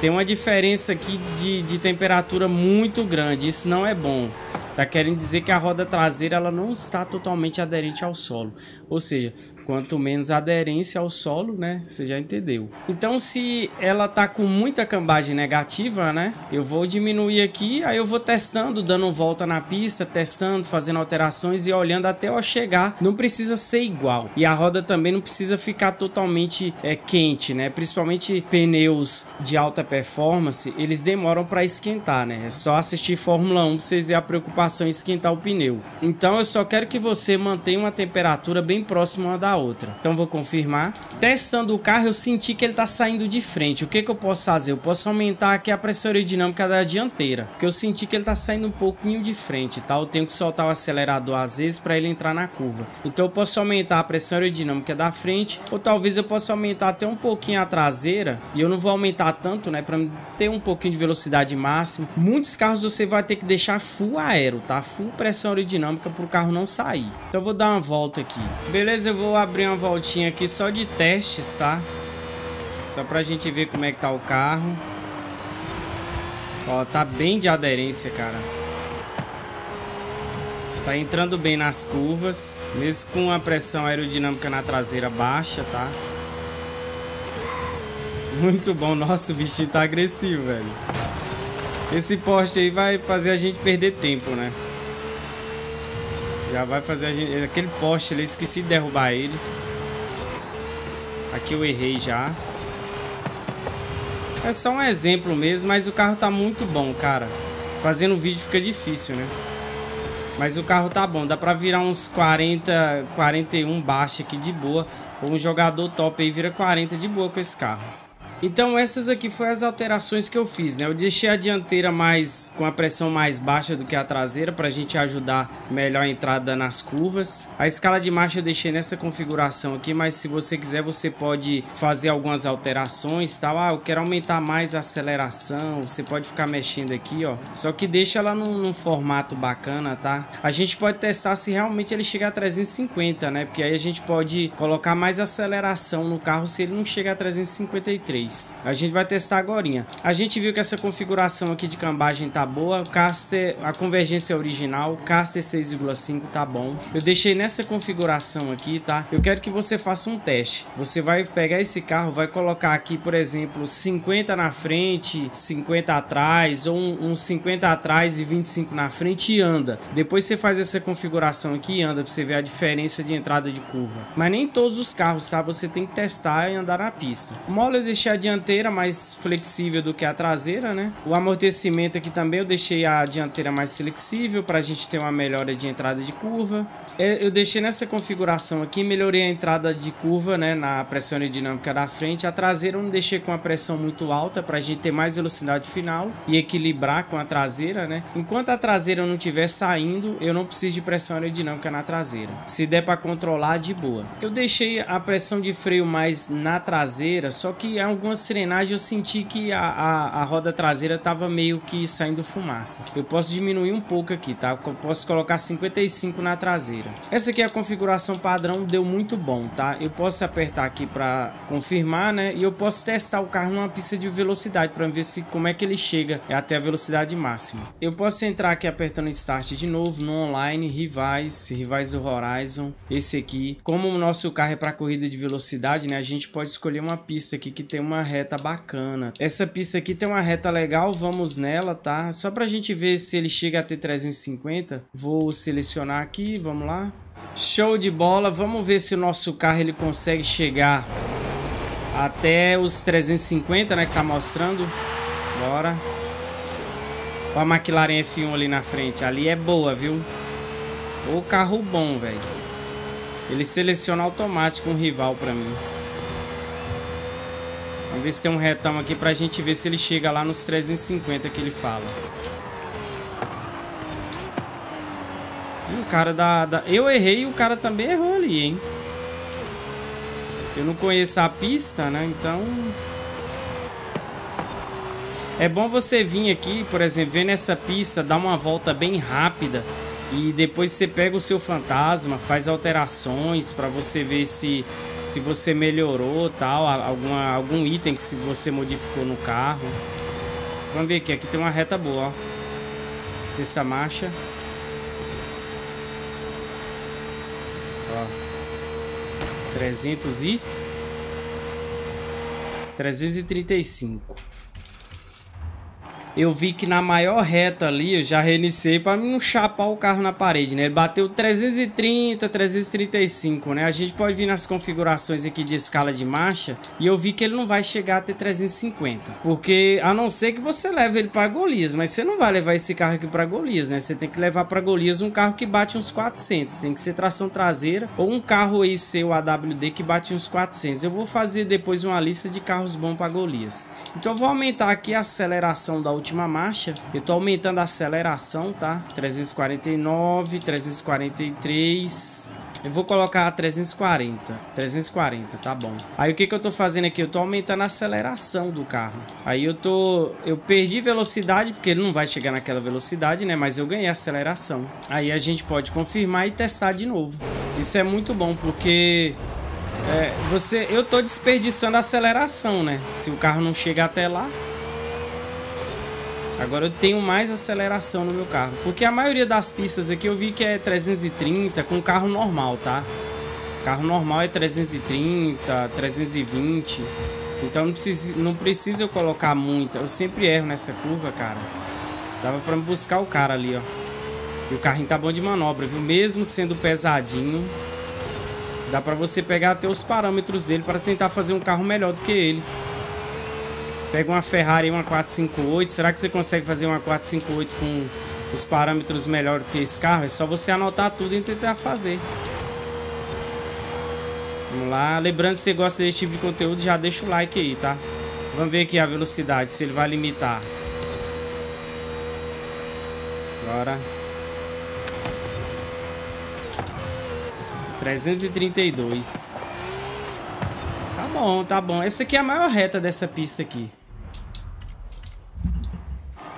Tem uma diferença aqui de, de temperatura muito grande, isso não é bom. Tá querendo dizer que a roda traseira ela não está totalmente aderente ao solo. Ou seja, Quanto menos aderência ao solo, né? Você já entendeu. Então, se ela tá com muita cambagem negativa, né? Eu vou diminuir aqui, aí eu vou testando, dando volta na pista, testando, fazendo alterações e olhando até eu chegar. Não precisa ser igual. E a roda também não precisa ficar totalmente é, quente, né? Principalmente pneus de alta performance, eles demoram para esquentar, né? É só assistir Fórmula 1 pra vocês verem a preocupação em esquentar o pneu. Então, eu só quero que você mantenha uma temperatura bem próxima da outra. Então vou confirmar. Testando o carro, eu senti que ele tá saindo de frente. O que que eu posso fazer? Eu posso aumentar aqui a pressão aerodinâmica da dianteira, porque eu senti que ele tá saindo um pouquinho de frente, tá? Eu tenho que soltar o acelerador às vezes para ele entrar na curva. Então eu posso aumentar a pressão aerodinâmica da frente, ou talvez eu possa aumentar até um pouquinho a traseira, e eu não vou aumentar tanto, né, para ter um pouquinho de velocidade máxima. Muitos carros você vai ter que deixar full aero, tá? Full pressão aerodinâmica para o carro não sair. Então eu vou dar uma volta aqui. Beleza, eu vou abrir abrir uma voltinha aqui só de testes, tá? Só pra gente ver como é que tá o carro. Ó, tá bem de aderência, cara. Tá entrando bem nas curvas, mesmo com a pressão aerodinâmica na traseira baixa, tá? Muito bom, nosso bichinho tá agressivo, velho. Esse poste aí vai fazer a gente perder tempo, né? Já vai fazer a gente... Aquele poste ali, esqueci de derrubar ele. Aqui eu errei já. É só um exemplo mesmo, mas o carro tá muito bom, cara. Fazendo vídeo fica difícil, né? Mas o carro tá bom, dá pra virar uns 40, 41 baixo aqui de boa. Ou um jogador top aí vira 40 de boa com esse carro. Então essas aqui foram as alterações que eu fiz, né? Eu deixei a dianteira mais com a pressão mais baixa do que a traseira para a gente ajudar melhor a entrada nas curvas. A escala de marcha eu deixei nessa configuração aqui, mas se você quiser você pode fazer algumas alterações, tal. Ah, eu quero aumentar mais a aceleração, você pode ficar mexendo aqui, ó. Só que deixa ela num, num formato bacana, tá? A gente pode testar se realmente ele chegar a 350, né? Porque aí a gente pode colocar mais aceleração no carro se ele não chegar a 353. A gente vai testar agora. A gente viu que essa configuração aqui de cambagem tá boa. Caster, a convergência é original, caster 6,5 tá bom. Eu deixei nessa configuração aqui, tá? Eu quero que você faça um teste. Você vai pegar esse carro, vai colocar aqui, por exemplo, 50 na frente, 50 atrás, ou um, um 50 atrás e 25 na frente e anda. Depois você faz essa configuração aqui e anda pra você ver a diferença de entrada de curva. Mas nem todos os carros, tá? Você tem que testar e andar na pista. Mola hora eu deixei a dianteira mais flexível do que a traseira, né? O amortecimento aqui também eu deixei a dianteira mais flexível para a gente ter uma melhora de entrada de curva. É, eu deixei nessa configuração aqui, melhorei a entrada de curva, né, na pressão aerodinâmica da frente. A traseira eu não deixei com a pressão muito alta para a gente ter mais velocidade final e equilibrar com a traseira, né? Enquanto a traseira não estiver saindo, eu não preciso de pressão aerodinâmica na traseira. Se der para controlar, de boa. Eu deixei a pressão de freio mais na traseira, só que em alguns algumas serenagens eu senti que a, a, a roda traseira tava meio que saindo fumaça. Eu posso diminuir um pouco aqui, tá? Eu posso colocar 55 na traseira. Essa aqui é a configuração padrão, deu muito bom, tá? Eu posso apertar aqui para confirmar, né? E eu posso testar o carro numa pista de velocidade para ver se como é que ele chega até a velocidade máxima. Eu posso entrar aqui apertando Start de novo no online, rivais, rivais do Horizon, esse aqui. Como o nosso carro é para corrida de velocidade, né? A gente pode escolher uma pista aqui que tem uma uma reta bacana. Essa pista aqui tem uma reta legal, vamos nela, tá? Só pra gente ver se ele chega a ter 350. Vou selecionar aqui, vamos lá. Show de bola, vamos ver se o nosso carro ele consegue chegar até os 350, né, que tá mostrando. Bora. a McLaren F1 ali na frente, ali é boa, viu? O carro bom, velho. Ele seleciona automático um rival pra mim. Vamos ver se tem um retão aqui pra gente ver se ele chega lá nos 350 que ele fala. E o cara da, da... Eu errei e o cara também errou ali, hein? Eu não conheço a pista, né? Então... É bom você vir aqui, por exemplo, ver nessa pista, dar uma volta bem rápida e depois você pega o seu fantasma, faz alterações para você ver se se você melhorou tal, alguma, algum item que você modificou no carro. Vamos ver aqui, aqui tem uma reta boa, ó. Sexta marcha. Ó. 300 e... 335 eu vi que na maior reta ali, eu já reiniciei para não chapar o carro na parede, né? Ele bateu 330, 335, né? A gente pode vir nas configurações aqui de escala de marcha e eu vi que ele não vai chegar até 350. Porque, a não ser que você leve ele para Golias, mas você não vai levar esse carro aqui para Golias, né? Você tem que levar para Golias um carro que bate uns 400, tem que ser tração traseira ou um carro aí seu AWD que bate uns 400. Eu vou fazer depois uma lista de carros bons para Golias. Então eu vou aumentar aqui a aceleração da última marcha. Eu tô aumentando a aceleração, tá? 349, 343. Eu vou colocar 340. 340, tá bom. Aí o que que eu tô fazendo aqui? Eu tô aumentando a aceleração do carro. Aí eu tô... Eu perdi velocidade, porque ele não vai chegar naquela velocidade, né? Mas eu ganhei aceleração. Aí a gente pode confirmar e testar de novo. Isso é muito bom, porque... É, você, eu tô desperdiçando a aceleração, né? Se o carro não chega até lá, Agora eu tenho mais aceleração no meu carro. Porque a maioria das pistas aqui eu vi que é 330 com carro normal, tá? Carro normal é 330, 320. Então não precisa, não precisa eu colocar muita. Eu sempre erro nessa curva, cara. Dava pra buscar o cara ali, ó. E o carrinho tá bom de manobra, viu? Mesmo sendo pesadinho, dá pra você pegar até os parâmetros dele para tentar fazer um carro melhor do que ele. Pega uma Ferrari uma 458. Será que você consegue fazer uma 458 com os parâmetros melhor do que esse carro? É só você anotar tudo e tentar fazer. Vamos lá. Lembrando, se você gosta desse tipo de conteúdo, já deixa o like aí, tá? Vamos ver aqui a velocidade, se ele vai limitar. Bora. 332. Tá bom, tá bom. Essa aqui é a maior reta dessa pista aqui.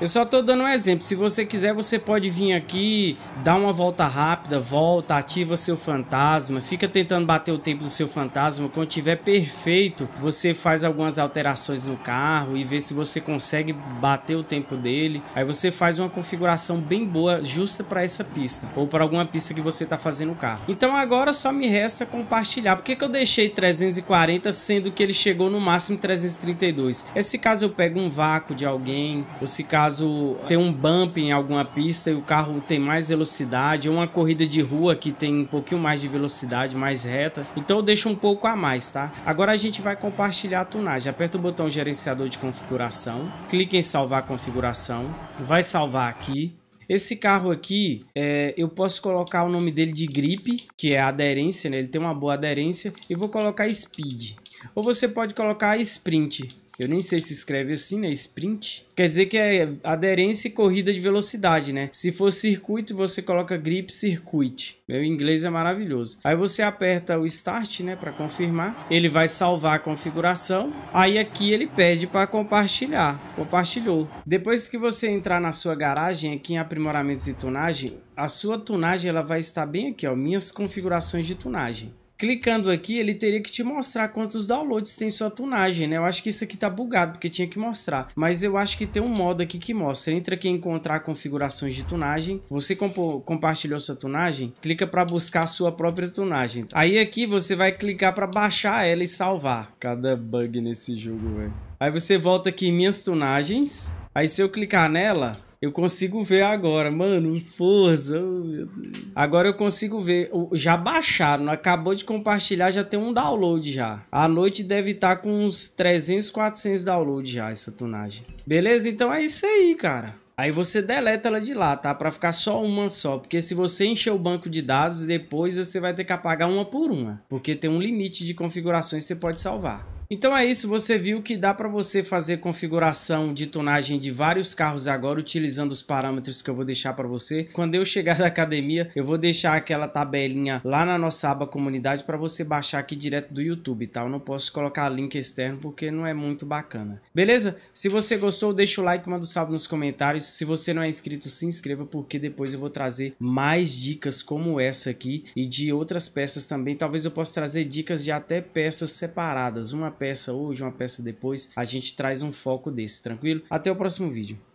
Eu só tô dando um exemplo. Se você quiser, você pode vir aqui, dar uma volta rápida, volta, ativa seu fantasma, fica tentando bater o tempo do seu fantasma. Quando tiver perfeito, você faz algumas alterações no carro e vê se você consegue bater o tempo dele. Aí você faz uma configuração bem boa, justa para essa pista ou para alguma pista que você tá fazendo o carro. Então agora só me resta compartilhar. Por que, que eu deixei 340 sendo que ele chegou no máximo 332? Esse caso eu pego um vácuo de alguém, ou se caso caso tem um bump em alguma pista e o carro tem mais velocidade, ou é uma corrida de rua que tem um pouquinho mais de velocidade, mais reta. Então eu deixo um pouco a mais, tá? Agora a gente vai compartilhar a tunagem. Aperta o botão gerenciador de configuração, clique em salvar configuração, vai salvar aqui. Esse carro aqui, é, eu posso colocar o nome dele de grip, que é aderência, né? Ele tem uma boa aderência. E vou colocar speed. Ou você pode colocar sprint, eu nem sei se escreve assim, né? Sprint. Quer dizer que é aderência e corrida de velocidade, né? Se for circuito, você coloca grip circuit. Meu inglês é maravilhoso. Aí você aperta o start, né, para confirmar. Ele vai salvar a configuração. Aí aqui ele pede para compartilhar. Compartilhou. Depois que você entrar na sua garagem aqui em aprimoramentos e tunagem, a sua tunagem ela vai estar bem aqui, ó, minhas configurações de tunagem clicando aqui, ele teria que te mostrar quantos downloads tem sua tunagem, né? Eu acho que isso aqui tá bugado, porque tinha que mostrar. Mas eu acho que tem um modo aqui que mostra. Entra aqui em encontrar configurações de tunagem. Você compartilhou sua tunagem, clica para buscar sua própria tunagem. Aí aqui você vai clicar para baixar ela e salvar. Cada bug nesse jogo, velho. Aí você volta aqui em minhas tunagens. Aí se eu clicar nela, eu consigo ver agora, mano, força. Oh, agora eu consigo ver. Já baixaram, acabou de compartilhar, já tem um download já. À noite deve estar tá com uns 300, 400 downloads já essa tunagem. Beleza? Então é isso aí, cara. Aí você deleta ela de lá, tá? Pra ficar só uma só. Porque se você encher o banco de dados, depois você vai ter que apagar uma por uma. Porque tem um limite de configurações que você pode salvar. Então é isso, você viu que dá para você fazer configuração de tonagem de vários carros agora utilizando os parâmetros que eu vou deixar para você. Quando eu chegar da academia, eu vou deixar aquela tabelinha lá na nossa aba comunidade para você baixar aqui direto do YouTube, tá? Eu não posso colocar link externo porque não é muito bacana. Beleza? Se você gostou, deixa o like, manda um salve nos comentários. Se você não é inscrito, se inscreva porque depois eu vou trazer mais dicas como essa aqui e de outras peças também. Talvez eu possa trazer dicas de até peças separadas, uma peça hoje, uma peça depois, a gente traz um foco desse, tranquilo? Até o próximo vídeo.